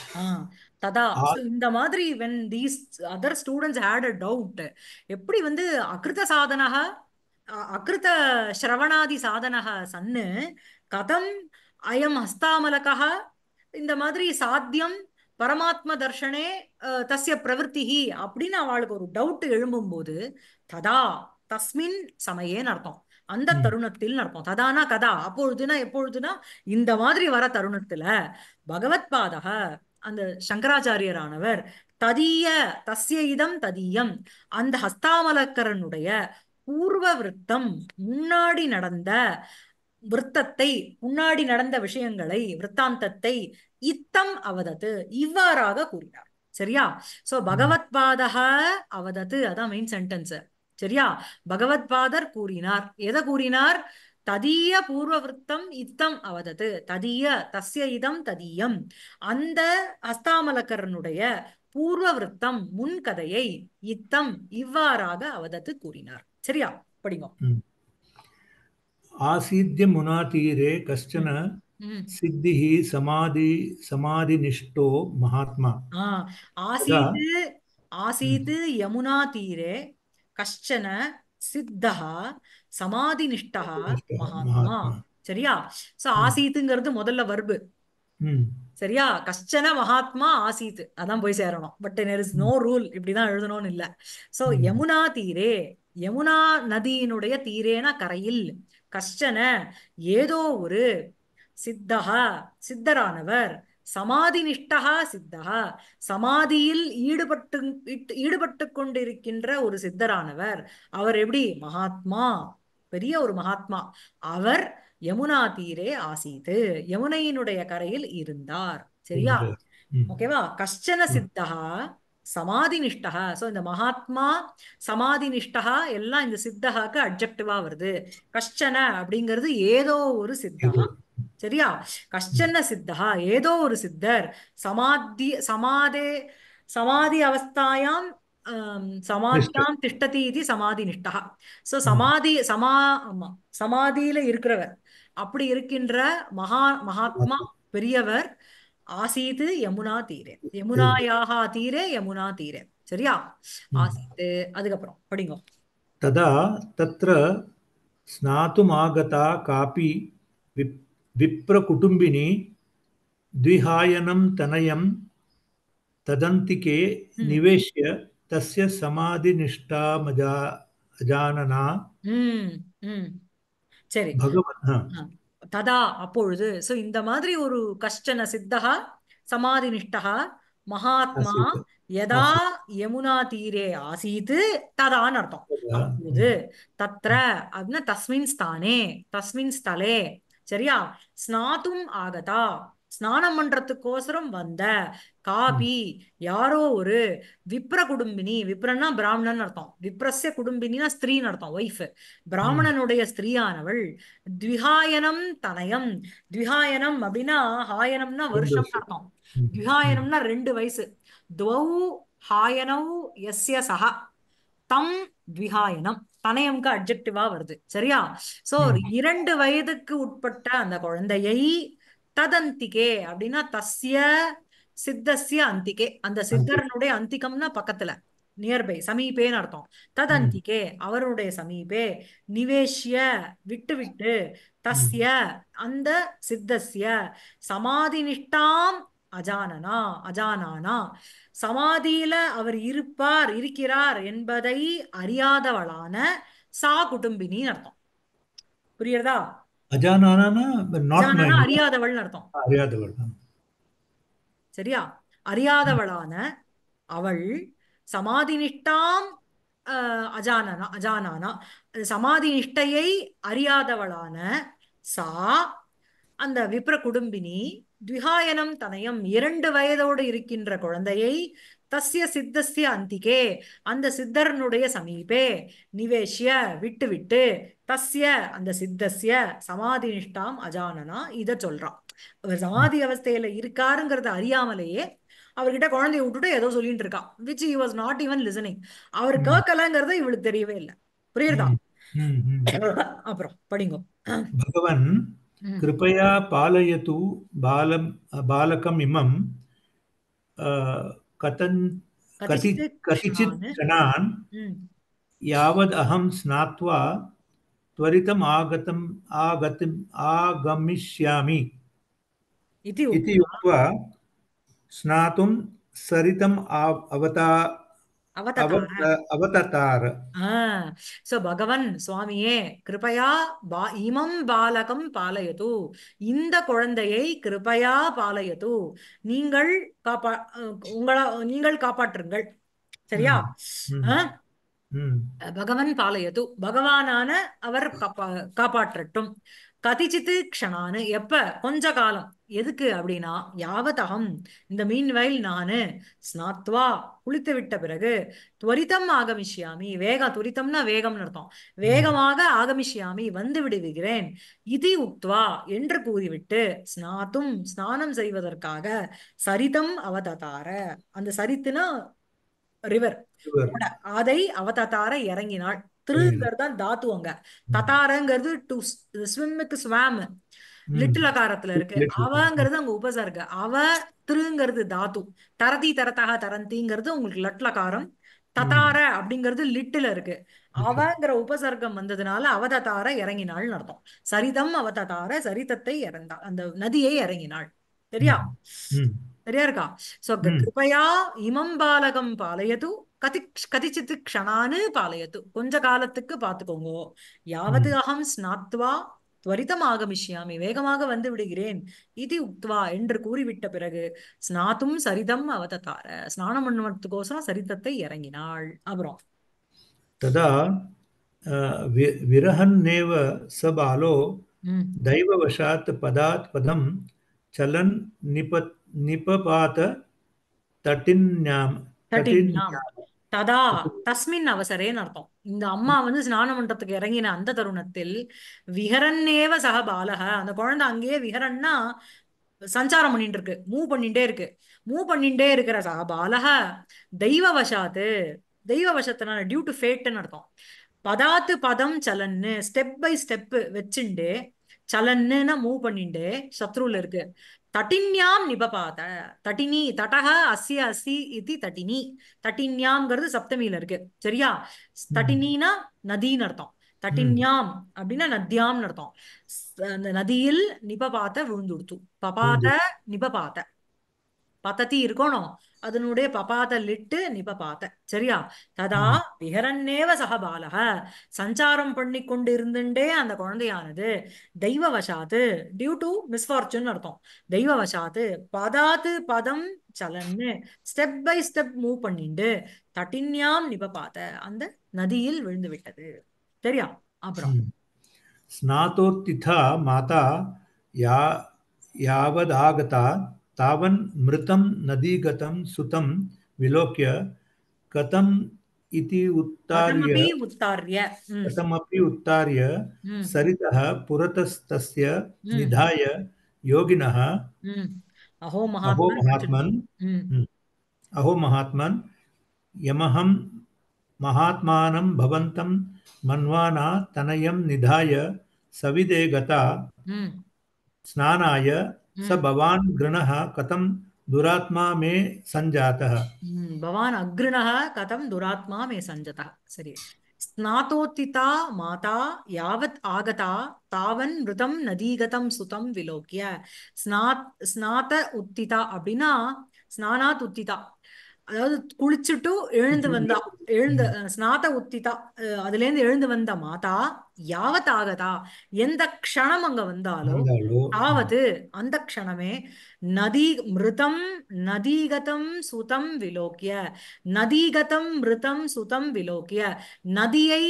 ததா இந்த மாதிரி when these other students had a doubt எப்படி வந்து அகிருத சாதனக அகிருத ஸ்ரவணாதி சாதனக சன்னு கதம் அயம் ஹஸ்தாமலகா இந்த மாதிரி சாத்தியம் பரமாத்ம தர்ஷனே தஸ்ய பிரவருத்தி அப்படின்னு அவளுக்கு ஒரு டவுட் போது ததா தஸ்மின் சமயே நடத்தும் அந்த தருணத்தில் நடக்கும் ததானா கதா அப்பொழுதுனா எப்பொழுதுனா இந்த மாதிரி வர தருணத்துல பகவத் பாதக அந்த சங்கராச்சாரியரானவர் ததிய தஸ்ய இதம் ததியம் அந்த ஹஸ்தாமலக்கரனுடைய பூர்வ விருத்தம் முன்னாடி நடந்த விற்த்தத்தை முன்னாடி நடந்த விஷயங்களை விற்த்தாந்தத்தை இத்தம் அவதத்து இவ்வாறாக கூறினார் சரியா சோ பகவத்பாதக அவதத்து அதான் மெயின் சென்டென்ஸ் சரியா பகவத்பாதர் கூறினார் எதை கூறினார் ததிய பூர்வ விற்த்தம் இத்தம் அவதது ததிய தஸ்ய இதம் ததியம் அந்த அஸ்தாமலக்கரனுடைய பூர்வ விற்த்தம் முன்கதையை இத்தம் இவ்வாறாக அவதத்து கூறினார் சரியா படிங்க आसीद्य मुनातीरे சமாதி सिद्धि समाधि समाधिनिष्ठो ஆசீத் ஆசீத் யமுனா தீரே கஷ்டன சித்தா சமாதினிஷ்டா மகாத்மா சரியா சோ ஆசீத்துங்கிறது முதல்ல வர்பு சரியா கஷ்டன மகாத்மா ஆசீத் அதான் போய் சேரணும் but there is no rule இப்படிதான் எழுதணும்னு இல்ல சோ யமுனா தீரே யமுனா நதியினுடைய தீரேன கரையில் கஷ்டன ஏதோ ஒரு சித்தகா சித்தரானவர் சமாதி நிஷ்டகா சித்தகா சமாதியில் ஈடுபட்டு ஈடுபட்டு கொண்டிருக்கின்ற ஒரு சித்தரானவர் அவர் எப்படி மகாத்மா பெரிய ஒரு மகாத்மா அவர் யமுனா தீரே ஆசீது யமுனையினுடைய கரையில் இருந்தார் சரியா ஓகேவா கஷ்டன சித்தகா சமாதி நிஷ்டா ஸோ இந்த மகாத்மா சமாதி நிஷ்டா எல்லாம் இந்த சித்தகாக்கு அப்ஜெக்டிவா வருது கஷ்டன அப்படிங்கிறது ஏதோ ஒரு சித்தகா சரியா கஷ்டன சித்தகா ஏதோ ஒரு சித்தர் சமாதி சமாதே சமாதி அவஸ்தாயாம் சமாதியாம் திஷ்டதி இது சமாதி நிஷ்டா ஸோ சமாதி சமா ஆமா சமாதியில இருக்கிறவர் அப்படி இருக்கின்ற மகா மகாத்மா பெரியவர் ஆசீத்து யமுனா தீரே யமுனாயாக தீரே யமுனா தீரே சரியா ஆசீத்து அதுக்கப்புறம் படிங்க ததா தத்ர ஸ்நாதும் ஆகதா காபி தனயம் ததந்திக்கே तनयं तदन्तिके சமாதி நிஷ்டா மஜா அஜானனா சரி பகவன் ததா அப்பொழுது ஸோ இந்த மாதிரி ஒரு கஷ்டன சித்தகா சமாதி நிஷ்டகா மகாத்மா எதா யமுனா தீரே ஆசீத்து ததான் அர்த்தம் அப்போது தத்ர அப்படின்னா தஸ்மின் ஸ்தானே தஸ்மின் ஸ்தலே சரியா ஸ்நாத்தும் ஆகதா ஸ்நானம் பண்றதுக்கோசரம் வந்த காபி யாரோ ஒரு விப்ர குடும்பினி விப்ரன்னா பிராமணன் அர்த்தம் விப்ரஸ்ய குடும்பினா ஸ்திரீன்னு அர்த்தம் ஒய்ஃப் பிராமணனுடைய ஸ்திரீயானவள் திவிஹாயனம் தனயம் திவிஹாயனம் அப்படின்னா ஹாயனம்னா வருஷம் அர்த்தம் திவிஹாயனம்னா ரெண்டு வயசு துவௌ ஹாயனௌ எஸ்ய சஹ தம் திவிஹாயனம் தனயம்க்கு அப்ஜெக்டிவா வருது சரியா சோ இரண்டு வயதுக்கு உட்பட்ட அந்த குழந்தையை ததந்திகே அப்படின்னா தஸ்ய சித்தசிய அந்திகே அந்த சித்தரனுடைய அந்திகம்னா பக்கத்துல நியர்பை சமீபேன்னு அர்த்தம் ததந்திகே அவருடைய சமீபே நிவேஷிய விட்டு விட்டு தஸ்ய அந்த சித்தசிய சமாதி நிஷ்டாம் அஜானனா அஜானானா சமாதியில அவர் இருப்பார் இருக்கிறார் என்பதை அறியாதவளான சா குடும்பினின்னு அர்த்தம் புரியுறதா அஜானானா அறியாதவள் அர்த்தம் அறியாதவள் சரியா அறியாதவளான அவள் சமாதி நிஷ்டாம் அஜானனா அஜானானா சமாதி நிஷ்டையை அறியாதவளான சா அந்த விப்ர குடும்பினி துவிகாயனம் தனயம் இரண்டு வயதோடு இருக்கின்ற குழந்தையை தஸ்ய சித்தஸ்ய அந்திகே அந்த சித்தர்னுடைய சமீபே நிவேஷிய விட்டு விட்டு தஸ்ய அந்த சித்தஸ்ய சமாதி நிஷ்டாம் அஜானனா இத சொல்றான் அவர் சமாதி அவஸ்தையில இருக்காருங்கிறத அறியாமலேயே அவர்கிட்ட குழந்தைய விட்டுட்டு ஏதோ சொல்லிட்டு இருக்கான் which he was not even listening அவர் கேட்கலங்கிறத இவளுக்கு தெரியவே இல்லை புரியுதா அப்புறம் படிங்க பகவன் கிருபயா பாலயது பாலம் பாலகம் இமம் கதன் கசிச்சித் கணான் யாவத் அகம் ஸ்நாத்வா त्वरितम् आगतम् आगतिम् आगमिष्यामि इति उक्त्वा स्नातुं सरितम् अवता அவதார் சோ பகவன் சுவாமியே கிருபையா பா இமம் பாலகம் பாலயது இந்த குழந்தையை கிருபையா பாலயது நீங்கள் காப்பா உங்களா நீங்கள் காப்பாற்றுங்கள் சரியா பகவன் பாலயது பகவானான அவர் காப்பா காப்பாற்றட்டும் கதிச்சித்து க்ஷணான்னு எப்ப கொஞ்ச காலம் எதுக்கு அப்படின்னா யாவதகம் இந்த மீன் வயல் நானு ஸ்நாத்வா குளித்து விட்ட பிறகு துவரிதம் ஆகமிஷியாமி வேகம் துரிதம்னா வேகம்னு அர்த்தம் வேகமாக ஆகமிஷியாமி வந்து விடுவிகிறேன் இதி உக்துவா என்று கூறிவிட்டு ஸ்நாத்தும் ஸ்நானம் செய்வதற்காக சரிதம் அவததார அந்த சரித்துனா ரிவர் அதை அவதார இறங்கினாள் திருங்கிறது தான் தாத்துவங்க hmm. தத்தாரங்கிறது டு ஸ்விம்முக்கு ஸ்வாம் லிட்டில் அகாரத்துல இருக்கு அவங்கிறது அங்க உபசர்க அவ திருங்கிறது தாத்து தரதி தரத்தாக தரந்திங்கிறது உங்களுக்கு லட்லகாரம் hmm. ததார அப்படிங்கிறது லிட்டுல இருக்கு அவங்கிற உபசர்க்கம் வந்ததுனால அவதத்தார இறங்கினாள்னு அர்த்தம் சரிதம் அவதத்தார சரிதத்தை இறந்தாள் அந்த நதியை இறங்கினாள் சரியா hmm. சரியா இருக்கா சோ கிருபையா இமம் பாலகம் பாலையது கதி கதிச்சித்து க்ஷணான்னு பாலையத்து கொஞ்ச காலத்துக்கு பார்த்துக்கோங்க யாவது அகம் ஸ்நாத்வா துவரிதமாக மிஷியாமி வேகமாக வந்து விடுகிறேன் இது உக்துவா என்று கூறிவிட்ட பிறகு ஸ்நாத்தும் சரிதம் அவதத்தார ஸ்நானம் பண்ணுவதுக்கோசரம் சரிதத்தை இறங்கினாள் அப்புறம் ததா விரஹன் நேவ ச பாலோ தைவவசாத் பதாத் பதம் சலன் நிப நிபபாத தட்டின்யாம் ததா தஸ்மின் அவசரேன்னு அர்த்தம் இந்த அம்மா வந்து ஸ்நானம் பண்றதுக்கு இறங்கின அந்த தருணத்தில் விஹரன்னேவ சக பாலக அந்த குழந்தை அங்கேயே விகரன்னா சஞ்சாரம் பண்ணிட்டு இருக்கு மூவ் பண்ணிட்டே இருக்கு மூவ் பண்ணிட்டே இருக்கிற சக பாலக தெய்வ வசாத்து தெய்வ வசத்தினால டியூ டு ஃபேட்டுன்னு அர்த்தம் பதாத்து பதம் சலன்னு ஸ்டெப் பை ஸ்டெப் வச்சுண்டு சலன்னு மூவ் பண்ணிட்டு சத்ருல இருக்கு தட்டின்யாம் நிபபாத தட்டினி தடக அசி அசி இது தட்டினி தட்டின்யாம்ங்கிறது சப்தமியில இருக்கு சரியா தட்டினா நதின்னு அர்த்தம் தட்டின்யாம் அப்படின்னா நத்யாம்னு அர்த்தம் அந்த நதியில் நிபபாத்த விழுந்துடுத்து பபாத நிபபாத்த பத்தத்தி இருக்கணும் அதனுடைய பபாத லிட்டு நிபபாத சரியா ததா விகரன்னேவ சகபாலக சஞ்சாரம் பண்ணி கொண்டு இருந்துட்டே அந்த குழந்தையானது தெய்வ வசாத்து டியூ டு மிஸ்ஃபார்ச்சுன்னு அர்த்தம் தெய்வ வசாத்து பதாத்து பதம் சலன்னு ஸ்டெப் பை ஸ்டெப் மூவ் பண்ணிண்டு தட்டின்யாம் பாத்த அந்த நதியில் விழுந்து விட்டது சரியா அப்புறம் ஸ்நாதோர்த்திதா மாதா யா யாவதாகதா तावन मृतम नदी गतम सुतम विलोक्य कथम् इति उत्तार्य उत्तार्य अपि हम्म। उत्तार्य हम्म। सरितः पुरतस्तस्य हम्म। निधाय योगिनः अहो महात्मन अहो महात्मन यमहं महात्मानं भवन्तं मन्वाना तनयं निधाय सविदे गता स्नानाय स हम्म। भवान् गृणः कथं दुरात्मा मे सञ्जातः हम्म, भवान अगृणः कथं दुरात्मा मे सञ्जतः सरि स्नातोत्थिता माता यावत् आगता तावन् मृतं नदीगतं सुतं विलोक्य स्नात् स्नात उत्थिता அப்படின்னா ஸ்நானாத் உத்திதா அதாவது குளிச்சுட்டும் எழுந்து வந்தா எழுந்த ஸ்நாத உத்திதா அதுல இருந்து எழுந்து வந்த மாதா யாவத் ஆகதா எந்த க்ஷணம் அங்க வந்தாலும் ஆவது அந்த க்ஷணமே நதி மிருதம் நதீகதம் சுதம் விலோக்கிய நதீகதம் மிருதம் சுதம் விலோக்கிய நதியை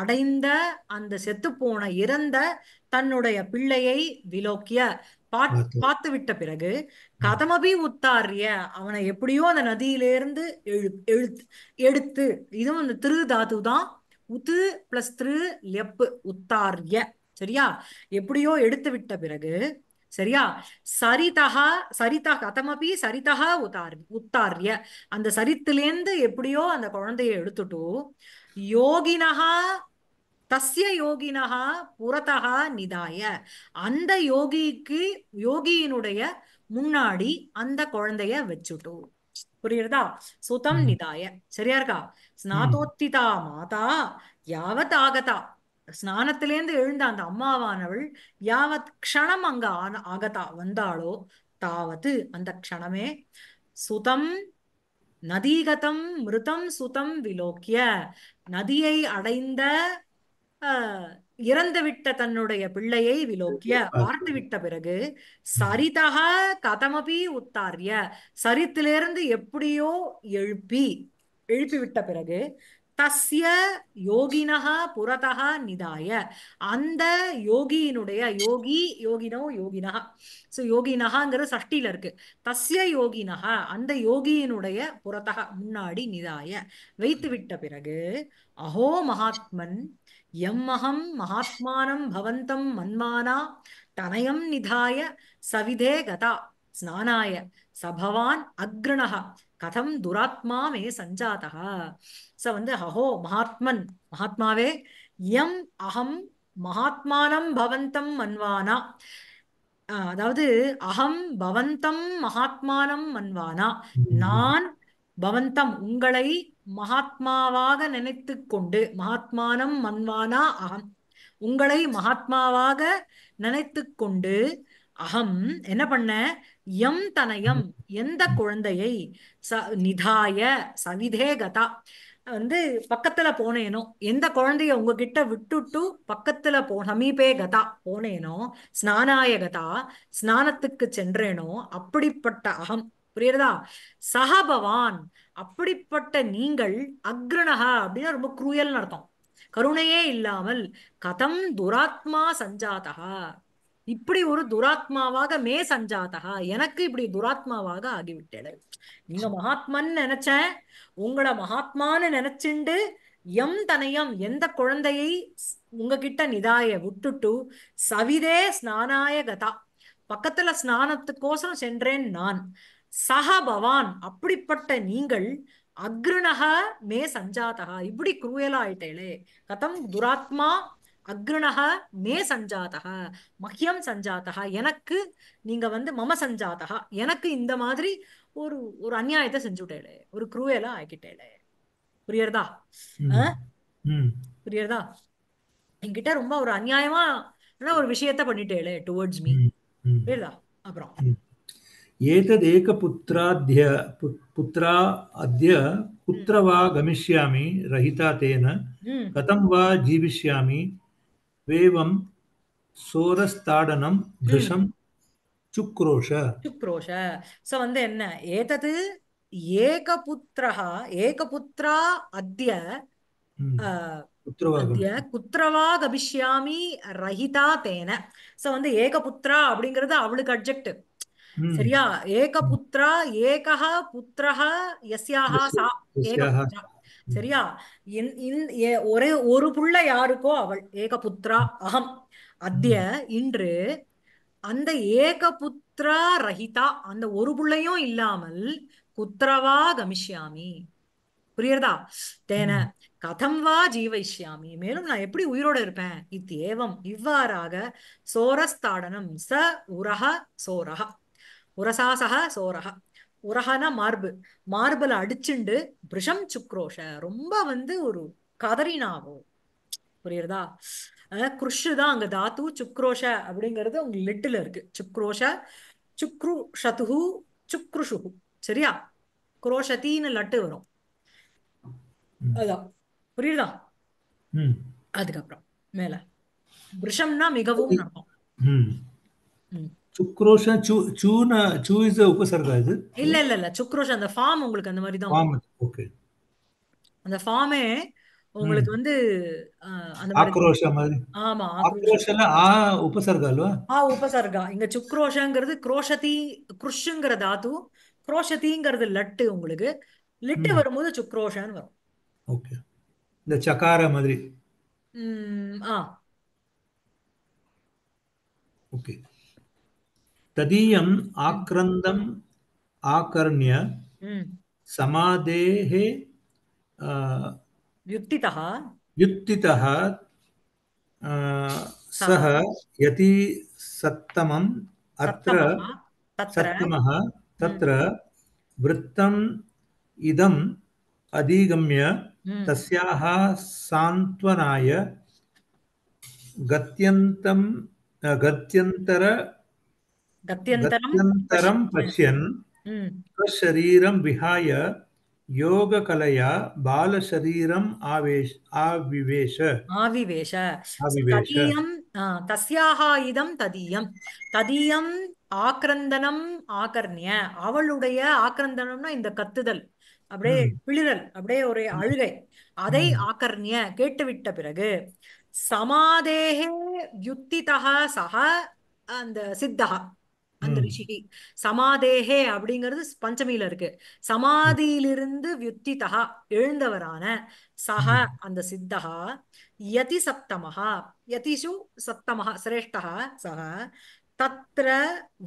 அடைந்த அந்த செத்துப்போன இறந்த தன்னுடைய பிள்ளையை விலோக்கிய பார்த்து விட்ட பிறகு கதமபி உத்தாரிய அவனை எப்படியோ அந்த நதியிலிருந்து எழுத்து எடுத்து இதுவும் அந்த திரு தாது தான் உத்து பிளஸ் திரு லெப்பு உத்தாரிய சரியா எப்படியோ எடுத்து விட்ட பிறகு சரியா சரிதகா சரிதா கதமபி சரிதகா உதார் உத்தாரிய அந்த சரித்திலேந்து எப்படியோ அந்த குழந்தைய எடுத்துட்டும் யோகினகா தஸ்ய யோகினகா புறத்தகா நிதாய அந்த யோகிக்கு யோகியினுடைய முன்னாடி அந்த குழந்தைய வச்சுட்டு புரியுறதா சுதம் நிதாய சரியா இருக்கா ஸ்நாதோத்திதா மாதா யாவத் ஆகதா ஸ்நானத்திலேருந்து எழுந்த அந்த அம்மாவானவள் யாவத் க்ஷணம் அங்க ஆகதா வந்தாளோ தாவத்து அந்த க்ஷணமே சுதம் நதீகதம் மிருதம் சுதம் விலோக்கிய நதியை அடைந்த இறந்துவிட்ட தன்னுடைய பிள்ளையை விலோக்கிய பார்த்துவிட்ட பிறகு சரிதகா கதமபி உத்தாரிய சரித்திலிருந்து எப்படியோ எழுப்பி எழுப்பி விட்ட பிறகு தஸ்ய யோகினக புறதக நிதாய அந்த யோகியினுடைய யோகி யோகினோ யோகினகா சோ யோகினகாங்கிறது சஷ்டியில இருக்கு தஸ்ய யோகினக அந்த யோகியினுடைய புறதக முன்னாடி நிதாய வைத்து விட்ட பிறகு அஹோ மகாத்மன் எம்மகம் மகாத்மானம் பவந்தம் மன்மானா தனயம் நிதாய சவிதே கதா ஸ்நானாய சபவான் அக்ரணஹா கதம் துராத்மா மே சஞ்சாதா ச வந்து அஹோ மகாத்மன் மகாத்மாவே எம் அகம் மகாத்மானம் பவந்தம் மன்வானா அதாவது அகம் பவந்தம் மகாத்மானம் மன்வானா நான் பவந்தம் உங்களை மகாத்மாவாக நினைத்து கொண்டு மகாத்மானம் மன்வானா அகம் உங்களை மகாத்மாவாக நினைத்து கொண்டு அகம் என்ன பண்ண எம் தனயம் எந்த குழந்தையை ச நிதாய சவிதே கதா வந்து பக்கத்துல போனேனோ எந்த குழந்தைய உங்ககிட்ட விட்டுட்டு பக்கத்துல போ சமீபே கதா போனேனோ ஸ்நானாய கதா ஸ்நானத்துக்கு சென்றேனோ அப்படிப்பட்ட அகம் புரியுறதா சகபவான் அப்படிப்பட்ட நீங்கள் அக்ரணகா அப்படின்னா ரொம்ப குரூயல் அர்த்தம் கருணையே இல்லாமல் கதம் துராத்மா சஞ்சாதகா இப்படி ஒரு துராத்மாவாக மே சஞ்சாதகா எனக்கு இப்படி துராத்மாவாக ஆகிவிட்டது நீங்க மகாத்மான்னு நினைச்சேன் உங்களை மகாத்மான்னு நினைச்சுண்டு எம் தனையம் எந்த குழந்தையை உங்ககிட்ட நிதாய விட்டுட்டு சவிதே ஸ்நானாய கதா பக்கத்துல ஸ்நானத்துக்கோசரம் சென்றேன் நான் சஹ பவான் அப்படிப்பட்ட நீங்கள் அக்ருணக மே சஞ்சாதகா இப்படி குருவேலா ஆயிட்டேளே கதம் துராத்மா அக்ருணக மே சஞ்சாதக மகியம் சஞ்சாதகா எனக்கு நீங்க வந்து மம சஞ்சாதகா எனக்கு இந்த மாதிரி ஒரு ஒரு அநியாயத்தை செஞ்சுட்டேலே ஒரு குருவேலா ஆக்கிட்டேளே புரியறதா புரியறதா என்கிட்ட ரொம்ப ஒரு அநியாயமா ஒரு விஷயத்த பண்ணிட்டேளே டுவர்ட்ஸ் மீ புரியுதா அப்புறம் एतदेकपुत्राद्य पुत्रा अद्य कुत्र वा गमिष्यामि रहिता तेन कथं वा जीविष्यामि வேவம் சோரஸ்தாடனம் திருஷம் சுக்ரோஷ சுக்ரோஷ சோ வந்து என்ன ஏதது ஏகபுத்திரஹா ஏகபுத்திரா அத்ய அத்ய குத்ரவா கபிஷ்யாமி ரஹிதா தேன சோ வந்து ஏகபுத்ரா அப்படிங்கிறது அவளுக்கு அப்ஜெக்டிவ் சரியா ஏக புத்திரா புத்திரஹ புத்திரா எஸ்யாக சரியா ஒரே ஒரு புள்ள யாருக்கோ அவள் ஏக புத்திரா அகம் அத்திய இன்று அந்த ஏக புத்திரா ரஹிதா அந்த ஒரு புள்ளையும் இல்லாமல் குத்திரவா கமிஷ்யாமி புரியுறதா தேன கதம் வா ஜீவைஷ்யாமி மேலும் நான் எப்படி உயிரோட இருப்பேன் இத்தேவம் இவ்வாறாக சோரஸ்தாடனம் ச உரக சோரஹ உரசாசகா சோரக உரகானா மார்பு மார்பில் அடிச்சுண்டு பிருஷம் சுக்ரோஷ ரொம்ப வந்து ஒரு கதறினாவோ புரியுறதா குருஷு தான் அங்க தாத்து சுக்ரோஷ அப்படிங்கிறது அவங்க லிட்டில் இருக்கு சுக்ரோஷ சுக்ரு சதுகு சுக்ருஷு சரியா குரோஷத்தின்னு லட்டு வரும் அதான் புரியுதா அதுக்கப்புறம் மேல விஷம்னா மிகவும் நடக்கும் சுக்ரோஷ சு சூன சூ இஸ் உபசர்கா இது இல்ல இல்ல இல்ல சுக்ரோஷ அந்த ஃபார்ம் உங்களுக்கு அந்த மாதிரி தான் ஃபார்ம் ஓகே அந்த ஃபார்மே உங்களுக்கு வந்து அந்த ஆக்ரோஷ மாதிரி ஆமா ஆக்ரோஷல ஆ உபசர்கா அல்வா ஆ உபசர்கா இங்க சுக்ரோஷங்கிறது குரோஷதி குருஷ்ங்கிற தாத்து குரோஷதிங்கிறது லட்டு உங்களுக்கு லிட்டு வரும்போது சுக்ரோஷன்னு வரும் ஓகே இந்த சக்கார மாதிரி ம் ஆ ஓகே तदीय आक्रन्दम् आकर्ण्य हम्म। समाधेः व्युत्थितः व्युत्थितः सः यति सत्तमम् अत्र सत्तमः तत्र हम्म। वृत्तम् इदम् अधिगम्य हम्म। तस्याः सान्त्वनाय गत्यन्तं गत्यन्तर गत्यन्तरं विहाय योगकलया बालशरीरम् आवेश आविवेश तदीयं तस्याः इदं तदीयं तदीयं ஆக்கிரந்தனம் ஆகர்ணிய அவளுடைய ஆக்கிரந்தனம்னா இந்த கத்துதல் அப்படியே பிளிரல் அப்படியே ஒரு அழுகை அதை ஆக்கர்ணிய கேட்டுவிட்ட பிறகு சமாதேகே யுத்திதா சக அந்த சித்தகா அந்த ரிஷிகி சமாதேகே அப்படிங்கிறது பஞ்சமியில இருக்கு சமாதியிலிருந்து வியுத்தி தகா எழுந்தவரான சக அந்த சித்தகா யதி சப்தமஹா யதிஷு சப்தமஹா சிரேஷ்டா சக தத்ர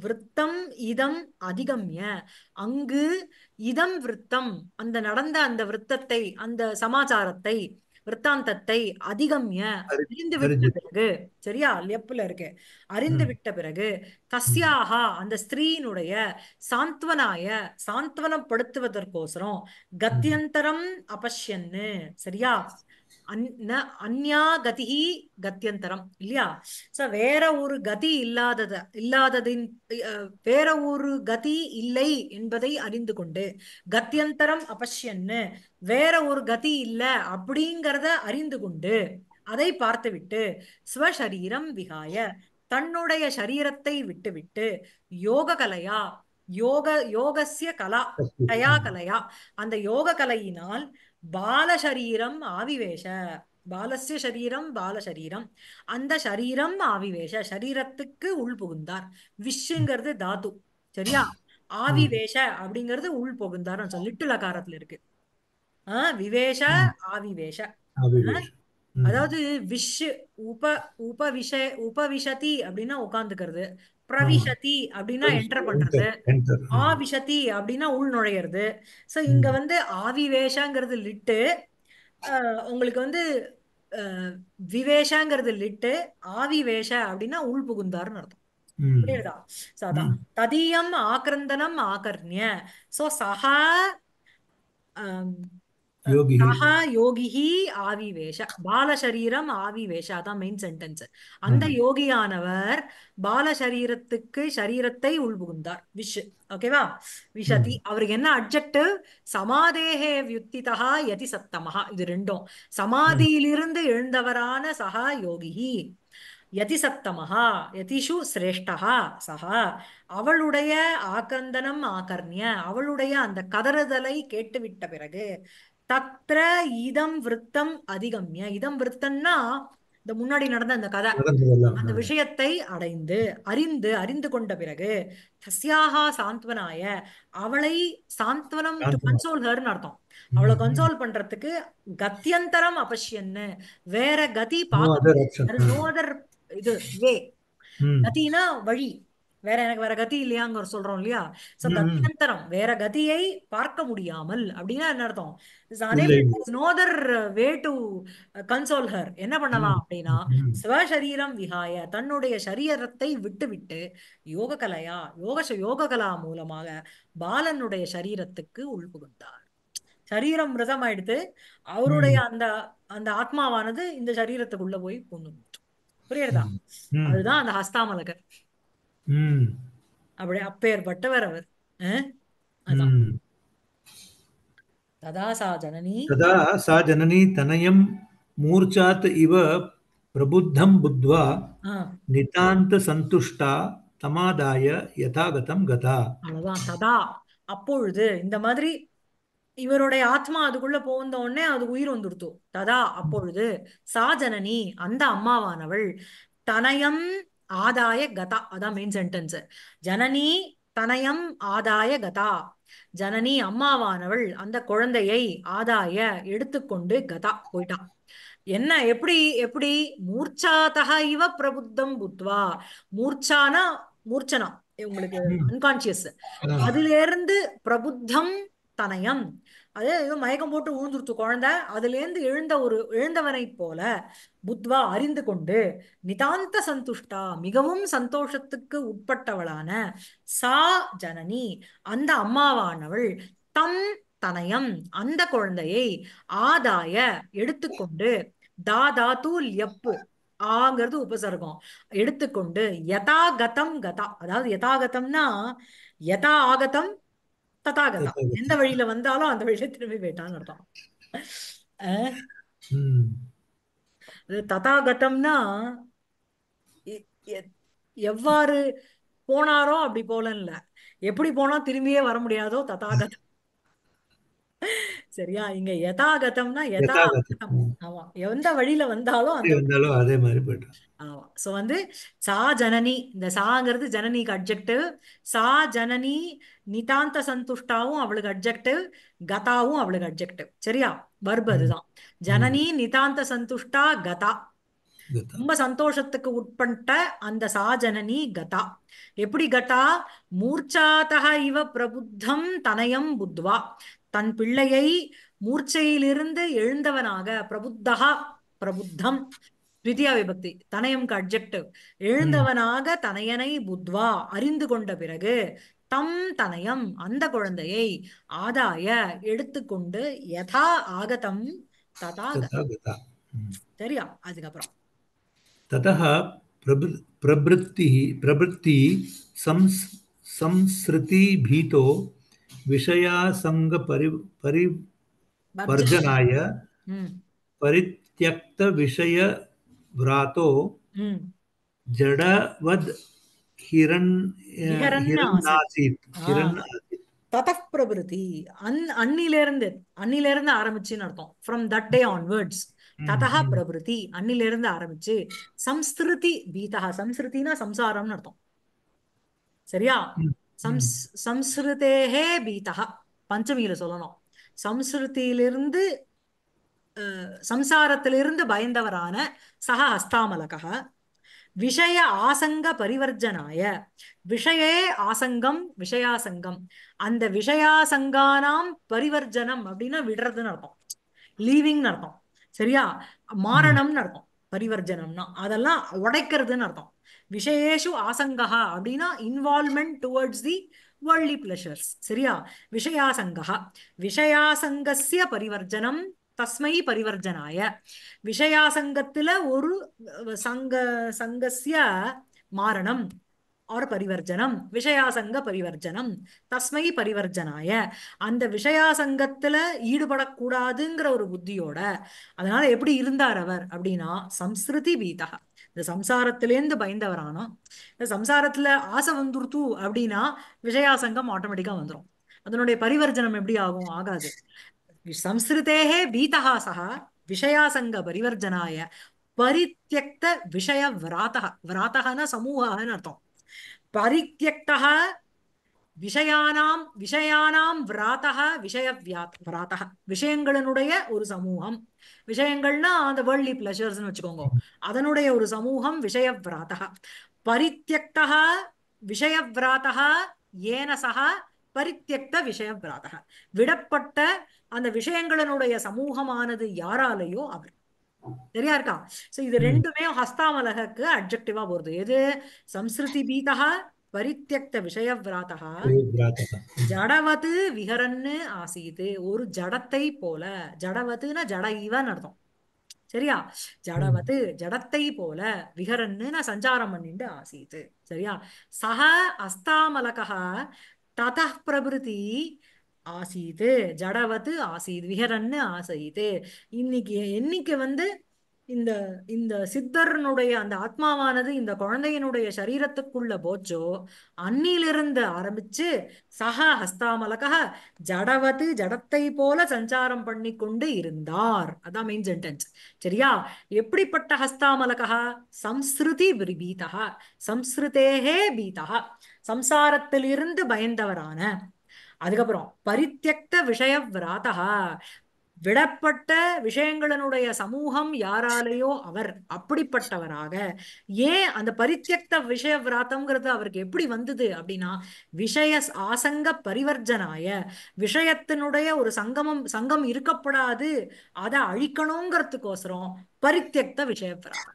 விரத்தம் இதம் அதிகம்ய அங்கு இதம் விரத்தம் அந்த நடந்த அந்த விரத்தத்தை அந்த சமாச்சாரத்தை விற்த்தாந்தத்தை அதிகம்ய அறிந்து விட்ட பிறகு சரியா லெப்புல இருக்கு அறிந்து விட்ட பிறகு தஸ்யாகா அந்த ஸ்திரீனுடைய சாந்த்வனாய சாந்த்வனம் படுத்துவதற்கோசரம் கத்தியந்தரம் அபஷ்யன்னு சரியா அந்யா கதி கத்தியந்தரம் இல்லையா சோ வேற ஒரு கதி இல்லாதத இல்லாததின் வேற ஒரு கதி இல்லை என்பதை அறிந்து கொண்டு கத்தியந்தரம் அபஷ்யன்னு வேற ஒரு கதி இல்லை அப்படிங்கிறத அறிந்து கொண்டு அதை பார்த்துவிட்டு ஸ்வசரீரம் விகாய தன்னுடைய சரீரத்தை விட்டுவிட்டு யோக கலையா யோக யோகசிய கலா கயா கலையா அந்த யோக கலையினால் பாலசரீரம் ஆவிவேஷ பாலசிய சரீரம் பாலசரீரம் அந்த சரீரம் ஆவிவேஷ சரீரத்துக்கு உள் புகுந்தார் விஷுங்கிறது தாத்து சரியா ஆவிவேஷ அப்படிங்கிறது உள் புகுந்தார் லிட்டு லகாரத்துல இருக்கு ஆஹ் விவேஷ ஆவிவேஷ அதாவது விஷ் உப உபவிஷ விஷதி அப்படின்னா உட்காந்துக்கிறது பிரவிஷதி அப்படின்னா என்டர் பண்றது ஆவிஷதி அப்படின்னா உள் நுழையிறது சோ இங்க வந்து ஆவிவேஷங்கிறது லிட்டு உங்களுக்கு வந்து விவேஷங்கிறது லிட்டு ஆவிவேஷ அப்படின்னா உள் புகுந்தார்னு அர்த்தம் புரியுதா சோ அதான் ததியம் ஆக்கிரந்தனம் ஆகர்ணிய சோ சஹா யோகிஹி ஆவிவேஷ பாலசரீரம் ஆவிவேஷ அதான் மெயின் சென்டென்ஸ் அந்த யோகியானவர் பாலசரீரத்துக்கு சரீரத்தை உள்புகுந்தார் விஷ் ஓகேவா விஷதி அவருக்கு என்ன அப்ஜெக்டிவ் சமாதேகே வியுத்திதா யதி சத்தமஹா இது ரெண்டும் சமாதியிலிருந்து எழுந்தவரான சகா யோகிஹி சத்தமஹா யதிஷு சிரேஷ்டா சஹா அவளுடைய ஆக்கந்தனம் ஆகர்ணிய அவளுடைய அந்த கதறுதலை கேட்டுவிட்ட பிறகு தத்ர இதம் விருத்தம் அதிகம்ய இதம் விருத்தம்னா இந்த முன்னாடி நடந்த அந்த கதை அந்த விஷயத்தை அடைந்து அறிந்து அறிந்து கொண்ட பிறகு சசியாகா சாந்த்வனாய அவளை சாந்த்வனம் கன்சோல் ஹர்னு அர்த்தம் அவளை கன்சோல் பண்றதுக்கு கத்தியந்தரம் அவசியம்னு வேற கதி பார்க்க இது வே கத்தினா வழி வேற எனக்கு வேற கதி இல்லையாங்க சொல்றோம் இல்லையா சோ கத்தியந்தரம் வேற கதியை பார்க்க முடியாமல் அப்படின்னா என்ன அர்த்தம் another way to console her என்ன பண்ணலாம் அப்படின்னா சிவசரீரம் விகாய தன்னுடைய சரீரத்தை விட்டுவிட்டு யோக கலையா யோக யோக கலா மூலமாக பாலனுடைய சரீரத்துக்கு உள்புகுந்தார் சரீரம் விரதம் ஆயிடுத்து அவருடைய அந்த அந்த ஆத்மாவானது இந்த சரீரத்துக்குள்ள போய் பொண்ணு புரியுறதா அதுதான் அந்த ஹஸ்தாமலகர் அப்படி அப்பேற்பட்டவர் அவர் ததா சா ஜனனி ததா சா ஜனனி தனயம் மூர்ச்சாத் இவ பிரபுத்தம் புத்வா நிதாந்த சந்துஷ்டா தமாதாய யதாகதம் கதா அவ்வளவுதான் ததா அப்பொழுது இந்த மாதிரி இவருடைய ஆத்மா அதுக்குள்ள போந்த உடனே அது உயிர் வந்துடுத்து ததா அப்பொழுது சா ஜனனி அந்த அம்மாவானவள் தனயம் ஆதாய கதா அதான் மெயின் சென்டென்ஸ் ஜனனி தனயம் ஆதாய கதா ஜனனி அம்மாவானவள் அந்த குழந்தையை ஆதாய எடுத்துக்கொண்டு கதா போயிட்டான் என்ன எப்படி எப்படி மூர்ச்சாத்தக இவ பிரபுத்தம் புத்வா மூர்ச்சானா மூர்ச்சனா உங்களுக்கு அன்கான்சியஸ் அதுல இருந்து பிரபுத்தம் தனயம் அதே ஏதோ மயக்கம் போட்டு விழுந்துருச்சு குழந்தை அதுலேருந்து எழுந்த ஒரு எழுந்தவனை போல புத்வா அறிந்து கொண்டு நிதாந்த சந்துஷ்டா மிகவும் சந்தோஷத்துக்கு உட்பட்டவளான சா ஜனனி அந்த அம்மாவானவள் தம் தனயம் அந்த குழந்தையை ஆதாய எடுத்துக்கொண்டு தாதா தூல் எப்பு ஆங்கிறது உபசர்க்கம் எடுத்துக்கொண்டு யதாகதம் கதா அதாவது யதாகதம்னா யதா ஆகதம் ததாகதா எந்த வழியில வந்தாலும் அந்த வழியில திரும்பி போயிட்டான்னு அர்த்தம் ததாகதம்னா எவ்வாறு போனாரோ அப்படி போலன்னு இல்ல எப்படி போனா திரும்பியே வர முடியாதோ ததாகதம் சரியா இங்க யதாகதம்னா யதாகதம் ஆமா எந்த வழியில வந்தாலும் அந்த இருந்தாலும் அதே மாதிரி போயிட்டோம் ஆமா சோ வந்து சா ஜனனி இந்த சாங்கிறது ஜனனிக்கு அட்ஜெக்டிவ் சா ஜனனி நிதாந்த சந்துஷ்டாவும் அவளுக்கு அட்ஜெக்டிவ் கதாவும் அவளுக்கு அட்ஜெக்டிவ் சரியா வர்பு அதுதான் ஜனனி நிதாந்த சந்துஷ்டா கதா ரொம்ப சந்தோஷத்துக்கு உட்பட்ட அந்த சாஜனனி கதா எப்படி கதா மூர்ச்சாத்தக இவ பிரபுத்தம் தனயம் புத்வா தன் பிள்ளையை மூர்ச்சையிலிருந்து எழுந்தவனாக பிரபுத்தகா பிரபுத்தம் திவிதியா விபக்தி தனயம் அப்ஜெக்டிவ் எழுந்தவனாக தனையனை புத்வா அறிந்து கொண்ட பிறகு தம் தனயம் அந்த குழந்தையை ஆதாய எடுத்துக்கொண்டு யதா ஆகதம் ததா சரியா அதுக்கப்புறம் ததா பிரபுத்தி சம்ஸ்ருதி பீதோ விஷயாசங்க பரி परिवर्जनाय परित्यक्त பரித்தியக்த விஷய जडवद हिरण சரியா சம்ஸ் சம்ஸ்கிருதேகே பீதா பஞ்சமியில சொல்லணும் சம்ஸ்கிருதியிலிருந்து சம்சாரத்திலிருந்து பயந்தவரான சக ஹஸ்தாமலக விஷய ஆசங்க பரிவர்ஜனாய விஷயே ஆசங்கம் விஷயாசங்கம் அந்த விஷயாசங்கானாம் பரிவர்ஜனம் அப்படின்னா விடுறதுன்னு அர்த்தம் லீவிங்னு அர்த்தம் சரியா மாரணம்னு அர்த்தம் பரிவர்ஜனம்னா அதெல்லாம் உடைக்கிறதுன்னு அர்த்தம் விஷயேஷு ஆசங்கா அப்படின்னா இன்வால்மெண்ட் டுவர்ட்ஸ் தி வேர்ல்லி பிளஷர்ஸ் சரியா விஷயாசங்கா விஷயாசங்கசிய பரிவர்ஜனம் தஸ்மை பரிவர்ஜனாய விஷயாசங்கத்துல ஒரு சங்க சங்கசிய மாரணம் ஆர் பரிவர்ஜனம் விஷயாசங்க பரிவர்ஜனம் தஸ்மை பரிவர்ஜனாய அந்த விஷயாசங்கத்துல ஈடுபடக்கூடாதுங்கிற ஒரு புத்தியோட அதனால எப்படி இருந்தார் அவர் அப்படின்னா சம்ஸ்கிருதி வீதகா இந்த சம்சாரத்திலேருந்து பயந்தவரானா இந்த சம்சாரத்துல ஆசை வந்துருத்து அப்படின்னா விஷயாசங்கம் ஆட்டோமேட்டிக்கா வந்துடும் அதனுடைய பரிவர்ஜனம் எப்படி ஆகும் ஆகாது சம்ஸ்கிருதேகே பீதகா சக விஷயாசங்க பரிவர்ஜனாய பரித்தியக்த விஷய விராத்தகா விராத்தகன்னா சமூகன்னு அர்த்தம் பரித்தியக்தா விஷயானாம் விஷயானாம் விராத்தக விஷய விராத்தக விஷயங்களினுடைய ஒரு சமூகம் விஷயங்கள்னா அந்த வேர்ல்லி பிளஷர்ஸ்னு வச்சுக்கோங்க அதனுடைய ஒரு சமூகம் விஷய விராத்தக பரித்தியக்தக விஷய விராத்தக ஏனசக பரித்தியக்த விஷய விராத்தக விடப்பட்ட அந்த விஷயங்களினுடைய சமூகமானது யாராலேயோ அவர் சரியா இருக்கா சோ இது ரெண்டுமே ஹஸ்தாமலகக்கு அப்ஜெக்டிவா போறது எது சம்ஸ்கிருதி பீதகா பரித்தியக்த விஷயவிராதா ஜடவத்து விகரன்னு ஆசீத்து ஒரு ஜடத்தை போல ஜடவத்துனா ஜட இவன் அர்த்தம் சரியா ஜடவத்து ஜடத்தை போல விகரன்னு நான் சஞ்சாரம் பண்ணிட்டு ஆசீத்து சரியா சக அஸ்தாமலகா தத பிரபுதி ஆசீத்து ஜடவத்து ஆசீத் விகரன்னு ஆசீத்து இன்னைக்கு என்னைக்கு வந்து இந்த இந்த சித்தர்னுடைய அந்த ஆத்மாவானது இந்த குழந்தையினுடைய சரீரத்துக்குள்ள போச்சோ அன்னிலிருந்து ஆரம்பிச்சு சக ஹஸ்தாமலக ஜடவது ஜடத்தை போல சஞ்சாரம் பண்ணி கொண்டு இருந்தார் அதான் மெயின் சென்டென்ஸ் சரியா எப்படிப்பட்ட ஹஸ்தாமலகா சம்ஸ்ருதி பீதா சம்ஸ்ருதேகே பீதா சம்சாரத்திலிருந்து பயந்தவரான அதுக்கப்புறம் பரித்தியக்த விஷய விராதா விடப்பட்ட விஷயங்களினுடைய சமூகம் யாராலேயோ அவர் அப்படிப்பட்டவராக ஏன் அந்த பரித்தியக்த விஷய விராத்தம்ங்கிறது அவருக்கு எப்படி வந்தது அப்படின்னா விஷய ஆசங்க பரிவர்ஜனாய விஷயத்தினுடைய ஒரு சங்கமம் சங்கம் இருக்கப்படாது அதை அழிக்கணுங்கிறதுக்கோசரம் பரித்தியக்த விஷய விராதம்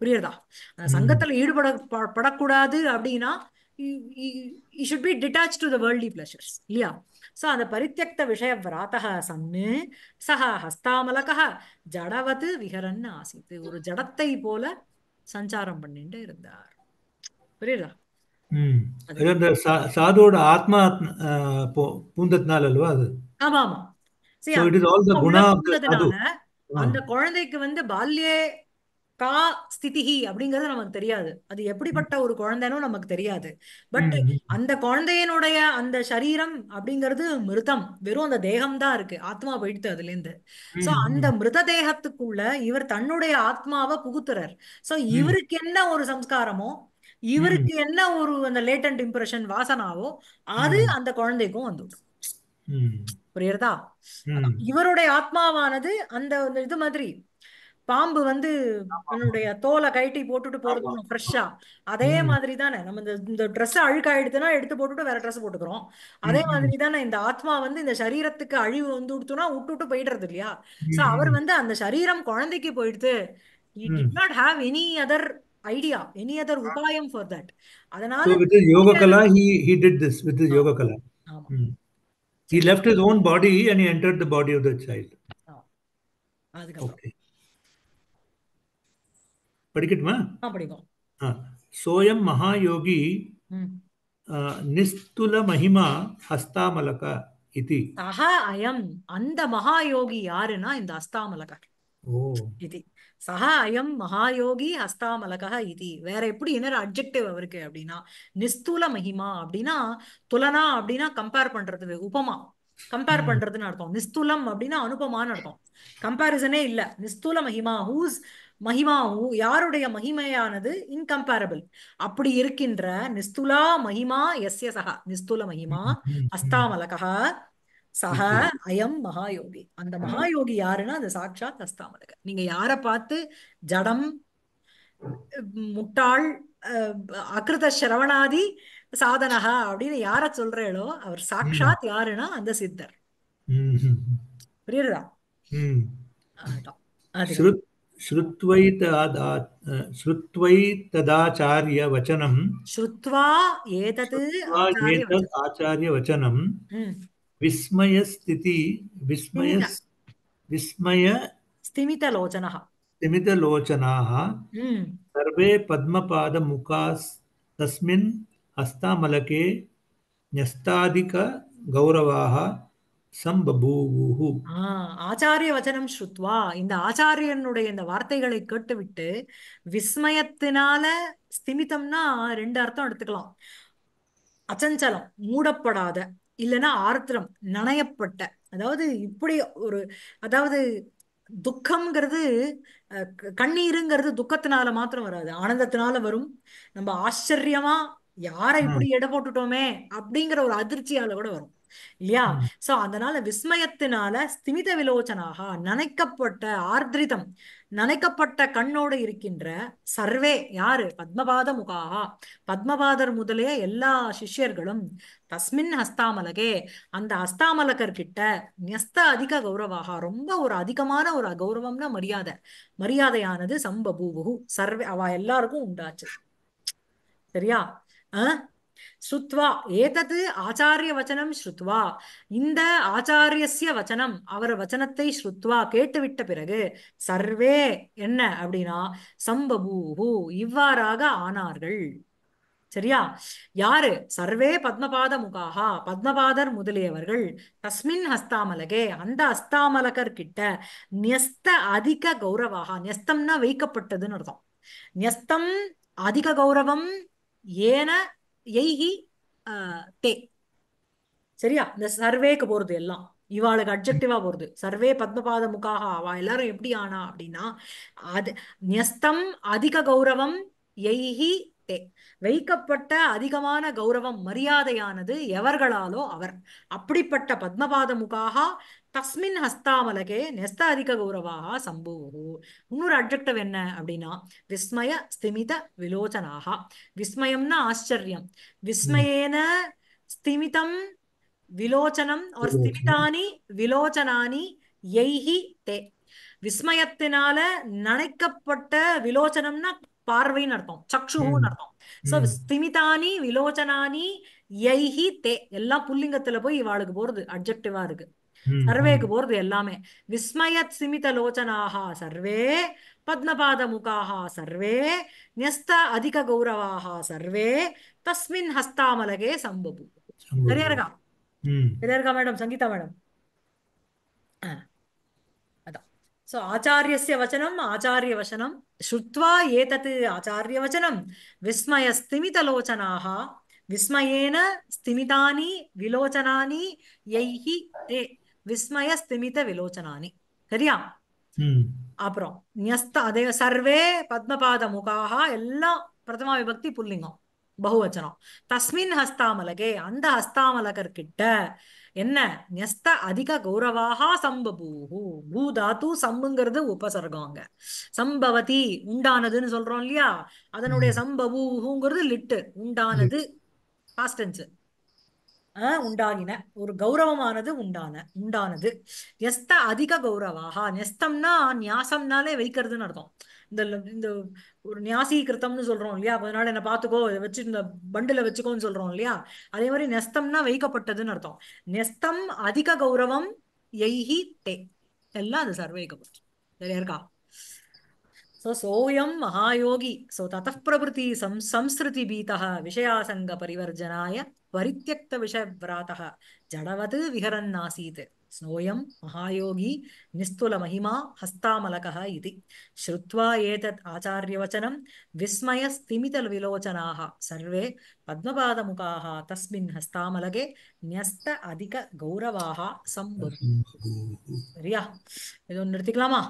புரியுறதா சங்கத்துல ஈடுபட படக்கூடாது அப்படின்னா should be detach to the worldly pleasures இல்லையா ஸோ அந்த பரித்தியக்த விஷய விராத்தக சன்னு சஹ ஹஸ்தாமலக ஜடவது விகரன் ஆசித் ஒரு ஜடத்தை போல சஞ்சாரம் பண்ணிட்டு இருந்தார் புரியுதா சாதுவோட ஆத்மா பூந்தத்தினால அல்வா அது ஆமா ஆமா அந்த குழந்தைக்கு வந்து பால்யே கா ஸ்திதி அப்படிங்கறது நமக்கு தெரியாது அது எப்படிப்பட்ட ஒரு குழந்தைனும் நமக்கு தெரியாது பட் அந்த குழந்தையனுடைய அந்த சரீரம் அப்படிங்கிறது மிருதம் வெறும் அந்த தேகம் தான் இருக்கு ஆத்மா போயிடுத்து அதுல இருந்து சோ அந்த மிருத தேகத்துக்குள்ள இவர் தன்னுடைய ஆத்மாவை புகுத்துறார் சோ இவருக்கு என்ன ஒரு சம்ஸ்காரமோ இவருக்கு என்ன ஒரு அந்த லேட்டன்ட் இம்ப்ரெஷன் வாசனாவோ அது அந்த குழந்தைக்கும் வந்துடும் புரியுறதா இவருடைய ஆத்மாவானது அந்த இது மாதிரி பாம்பு வந்து தன்னுடைய தோலை கழட்டி போட்டுட்டு போறது ஃப்ரெஷ்ஷா அதே மாதிரி தானே நம்ம இந்த இந்த ட்ரெஸ் அழுக்காயிடுதுன்னா எடுத்து போட்டுட்டு வேற ட்ரெஸ் போட்டுக்கிறோம் அதே மாதிரி தானே இந்த ஆத்மா வந்து இந்த சரீரத்துக்கு அழிவு வந்து விடுத்தோம்னா விட்டுட்டு போயிடுறது இல்லையா சோ அவர் வந்து அந்த சரீரம் குழந்தைக்கு போயிடுது did not have any other idea any other உபாயம் ஃபார் தட் அதனால with yoga kala he he did this with yoga kala he left his own body and he entered the body of the child அதுக்கு ஓகே படிக்கட்டுமா படிக்கும் சோயம் மகாயோகி நிஸ்துல மகிமா ஹஸ்தாமலக இது சஹா அயம் அந்த மகாயோகி யாருன்னா இந்த ஹஸ்தாமலகர் இது சஹா அயம் மகாயோகி ஹஸ்தாமலகா இது வேற எப்படி என்ன அப்ஜெக்டிவ் அவருக்கு அப்படின்னா நிஸ்தூல மகிமா அப்படின்னா துலனா அப்படின்னா கம்பேர் பண்றது உபமா கம்பேர் பண்றதுன்னு அர்த்தம் நிஸ்தூலம் அப்படின்னா அனுபமான்னு அர்த்தம் கம்பாரிசனே இல்ல நிஸ்தூல மகிமா ஹூஸ் மகிமாவும் யாருடைய மகிமையானது இன்கம்பேரபிள் அப்படி இருக்கின்ற நிஸ்துலா மகிமா எஸ்ய சகா நிஸ்துல மகிமா அஸ்தாமலகா சக அயம் மகாயோகி அந்த மகாயோகி யாருன்னா அந்த சாட்சாத் அஸ்தாமலக நீங்க யார பார்த்து ஜடம் முட்டாள் அகிருத சிரவணாதி சாதனகா அப்படின்னு யார சொல்றேளோ அவர் சாட்சாத் யாருன்னா அந்த சித்தர் புரியுறதா श्रुत्वैतदा श्रुत्वैतदाचार्यवचनं श्रुत्वा एतत् हम्म। विस्मयस्थिति विस्मय विस्मय हम्म। सर्वे तस्मिन् हस्तामलके न्यस्ताधिकगौरवाः சம்பபூவுஹு ஆச்சாரிய வச்சனம் ஸ்ருத்வா இந்த ஆச்சாரியனுடைய இந்த வார்த்தைகளை கேட்டுவிட்டு விஸ்மயத்தினால ஸ்திமிதம்னா ரெண்டு அர்த்தம் எடுத்துக்கலாம் அச்சஞ்சலம் மூடப்படாத இல்லைன்னா ஆர்த்திரம் நனையப்பட்ட அதாவது இப்படி ஒரு அதாவது துக்கம்ங்கிறது கண்ணீருங்கிறது துக்கத்தினால மாத்திரம் வராது ஆனந்தத்தினால வரும் நம்ம ஆச்சரியமா யாரை இப்படி எடை போட்டுட்டோமே அப்படிங்கிற ஒரு அதிர்ச்சியால கூட வரும் இல்லையா சோ அதனால விஸ்மயத்தினால ஸ்திமித விலோச்சனாக நனைக்கப்பட்ட ஆர்திரிதம் நனைக்கப்பட்ட கண்ணோடு இருக்கின்ற சர்வே யாரு பத்மபாத முகாக பத்மபாதர் முதலே எல்லா சிஷ்யர்களும் தஸ்மின் ஹஸ்தாமலகே அந்த ஹஸ்தாமலகர்கிட்ட நியஸ்த அதிக கௌரவாக ரொம்ப ஒரு அதிகமான ஒரு கௌரவம்னா மரியாதை மரியாதையானது சம்பபூபு சர்வே அவ எல்லாருக்கும் உண்டாச்சு சரியா ஆஹ் ஸ்ருத்வா ஏதது ஆச்சாரிய வச்சனம் ஸ்ருத்வா இந்த ஆச்சாரியசிய வச்சனம் அவர் வச்சனத்தை ஸ்ருத்வா கேட்டுவிட்ட பிறகு சர்வே என்ன அப்படின்னா சம்பபூஹு இவ்வாறாக ஆனார்கள் சரியா யாரு சர்வே பத்மபாத முகாக பத்மபாதர் முதலியவர்கள் தஸ்மின் ஹஸ்தாமலகே அந்த அஸ்தாமலகர் கிட்ட நியஸ்த அதிக கௌரவாக நியஸ்தம்னா வைக்கப்பட்டதுன்னு அர்த்தம் நியஸ்தம் அதிக கௌரவம் ஏன எய்ஹி தே சரியா இந்த சர்வேக்கு போறது எல்லாம் இவாளுக்கு அப்ஜெக்டிவா போறது சர்வே பத்மபாத முகாக அவ எல்லாரும் எப்படி ஆனா அப்படின்னா அது நியஸ்தம் அதிக கௌரவம் எய்ஹி தே வைக்கப்பட்ட அதிகமான கௌரவம் மரியாதையானது எவர்களாலோ அவர் அப்படிப்பட்ட பத்மபாத முகாக தஸ்மின் ஹஸ்தாமலகே நெஸ்த அதிக கௌரவாக சம்பூகு இன்னொரு அப்ஜெக்டிவ் என்ன அப்படின்னா விஸ்மய ஸ்திமித விலோச்சனாக விஸ்மயம்னா ஆச்சரியம் விஸ்மயேன ஸ்திமிதம் விலோச்சனம் ஒரு ஸ்திமிதானி விலோச்சனானி எய்ஹி தே விஸ்மயத்தினால நினைக்கப்பட்ட விலோச்சனம்னா பார்வைன்னு அர்த்தம் சக்ஷுன்னு அர்த்தம் சோ ஸ்திமிதானி விலோச்சனானி எய்ஹி தே எல்லாம் புல்லிங்கத்துல போய் இவாளுக்கு போறது அப்ஜெக்டிவா இருக்கு சர்வேக்கு போறது எல்லாமே விஸ்மயத் சிமித லோச்சனாக சர்வே பத்மபாதமுகாக சர்வே ஞஸ்த அதிக கௌரவாக சர்வே தஸ்மின் ஹஸ்தாமலகே சம்பபு சரியா இருக்கா சரியா இருக்கா மேடம் சங்கீதா மேடம் அதான் சோ ஆச்சாரியஸ்ய வச்சனம் ஆச்சாரிய வச்சனம் ஸ்ருத்வா ஏதத் ஆச்சாரிய வச்சனம் விஸ்மயஸ்திமிதலோச்சனாக விஸ்மயேன ஸ்திமிதானி விலோச்சனானி யைஹி தே விஸ்மய ஸ்திமித விலோச்சனானி சரியா அப்புறம் நியஸ்த அதே சர்வே பத்மபாத முகாக எல்லாம் பிரதமா விபக்தி புல்லிங்கம் பகுவச்சனம் தஸ்மின் ஹஸ்தாமலகே அந்த ஹஸ்தாமலகர்கிட்ட என்ன நியஸ்த அதிக கௌரவாக சம்பபூ பூ தாத்து சம்புங்கிறது உபசர்கம் அங்க சம்பவதி உண்டானதுன்னு சொல்றோம் இல்லையா அதனுடைய சம்பபூங்கிறது லிட்டு உண்டானது பாஸ்டன்ஸ் உண்டாகின ஒரு கௌரவமானது உண்டான உண்டானது எஸ்த அதிக கௌரவாக நெஸ்தம்னா நியாசம்னாலே வைக்கிறதுன்னு அர்த்தம் இந்த இந்த ஒரு கிருத்தம்னு சொல்றோம் இல்லையா அதனால என்ன பாத்துக்கோ இதை வச்சு இந்த பண்டுல வச்சுக்கோன்னு சொல்றோம் இல்லையா அதே மாதிரி நெஸ்தம்னா வைக்கப்பட்டதுன்னு அர்த்தம் நெஸ்தம் அதிக கௌரவம் எய்ஹி தே எல்லாம் அது சர்வைக்கப்பட்டு சரியா இருக்கா ஸோ சோயம் மகாயோகி ஸோ தத்த சம் சம்ஸ்கிருதி பீதா விஷயாசங்க பரிவர்ஜனாய பரித்தியக்த விஷயவிராதக ஜடவது விஹரன் ஆசீத் ஸ்னோயம் மகாயோகி நிஸ்துல மகிமா ஹஸ்தாமலகः இது ஸ்ருத்வா ஏதத் ஆச்சாரியவச்சனம் விஸ்மயஸ்திமிதவிலோச்சனாः சர்வே பத்மபாதமுகாः தஸ்மின் ஹஸ்தாமலகே ன்யஸ்த அதிக கௌரவாக சம்பு சரியா இது ஒன்று நிறுத்திக்கலாமா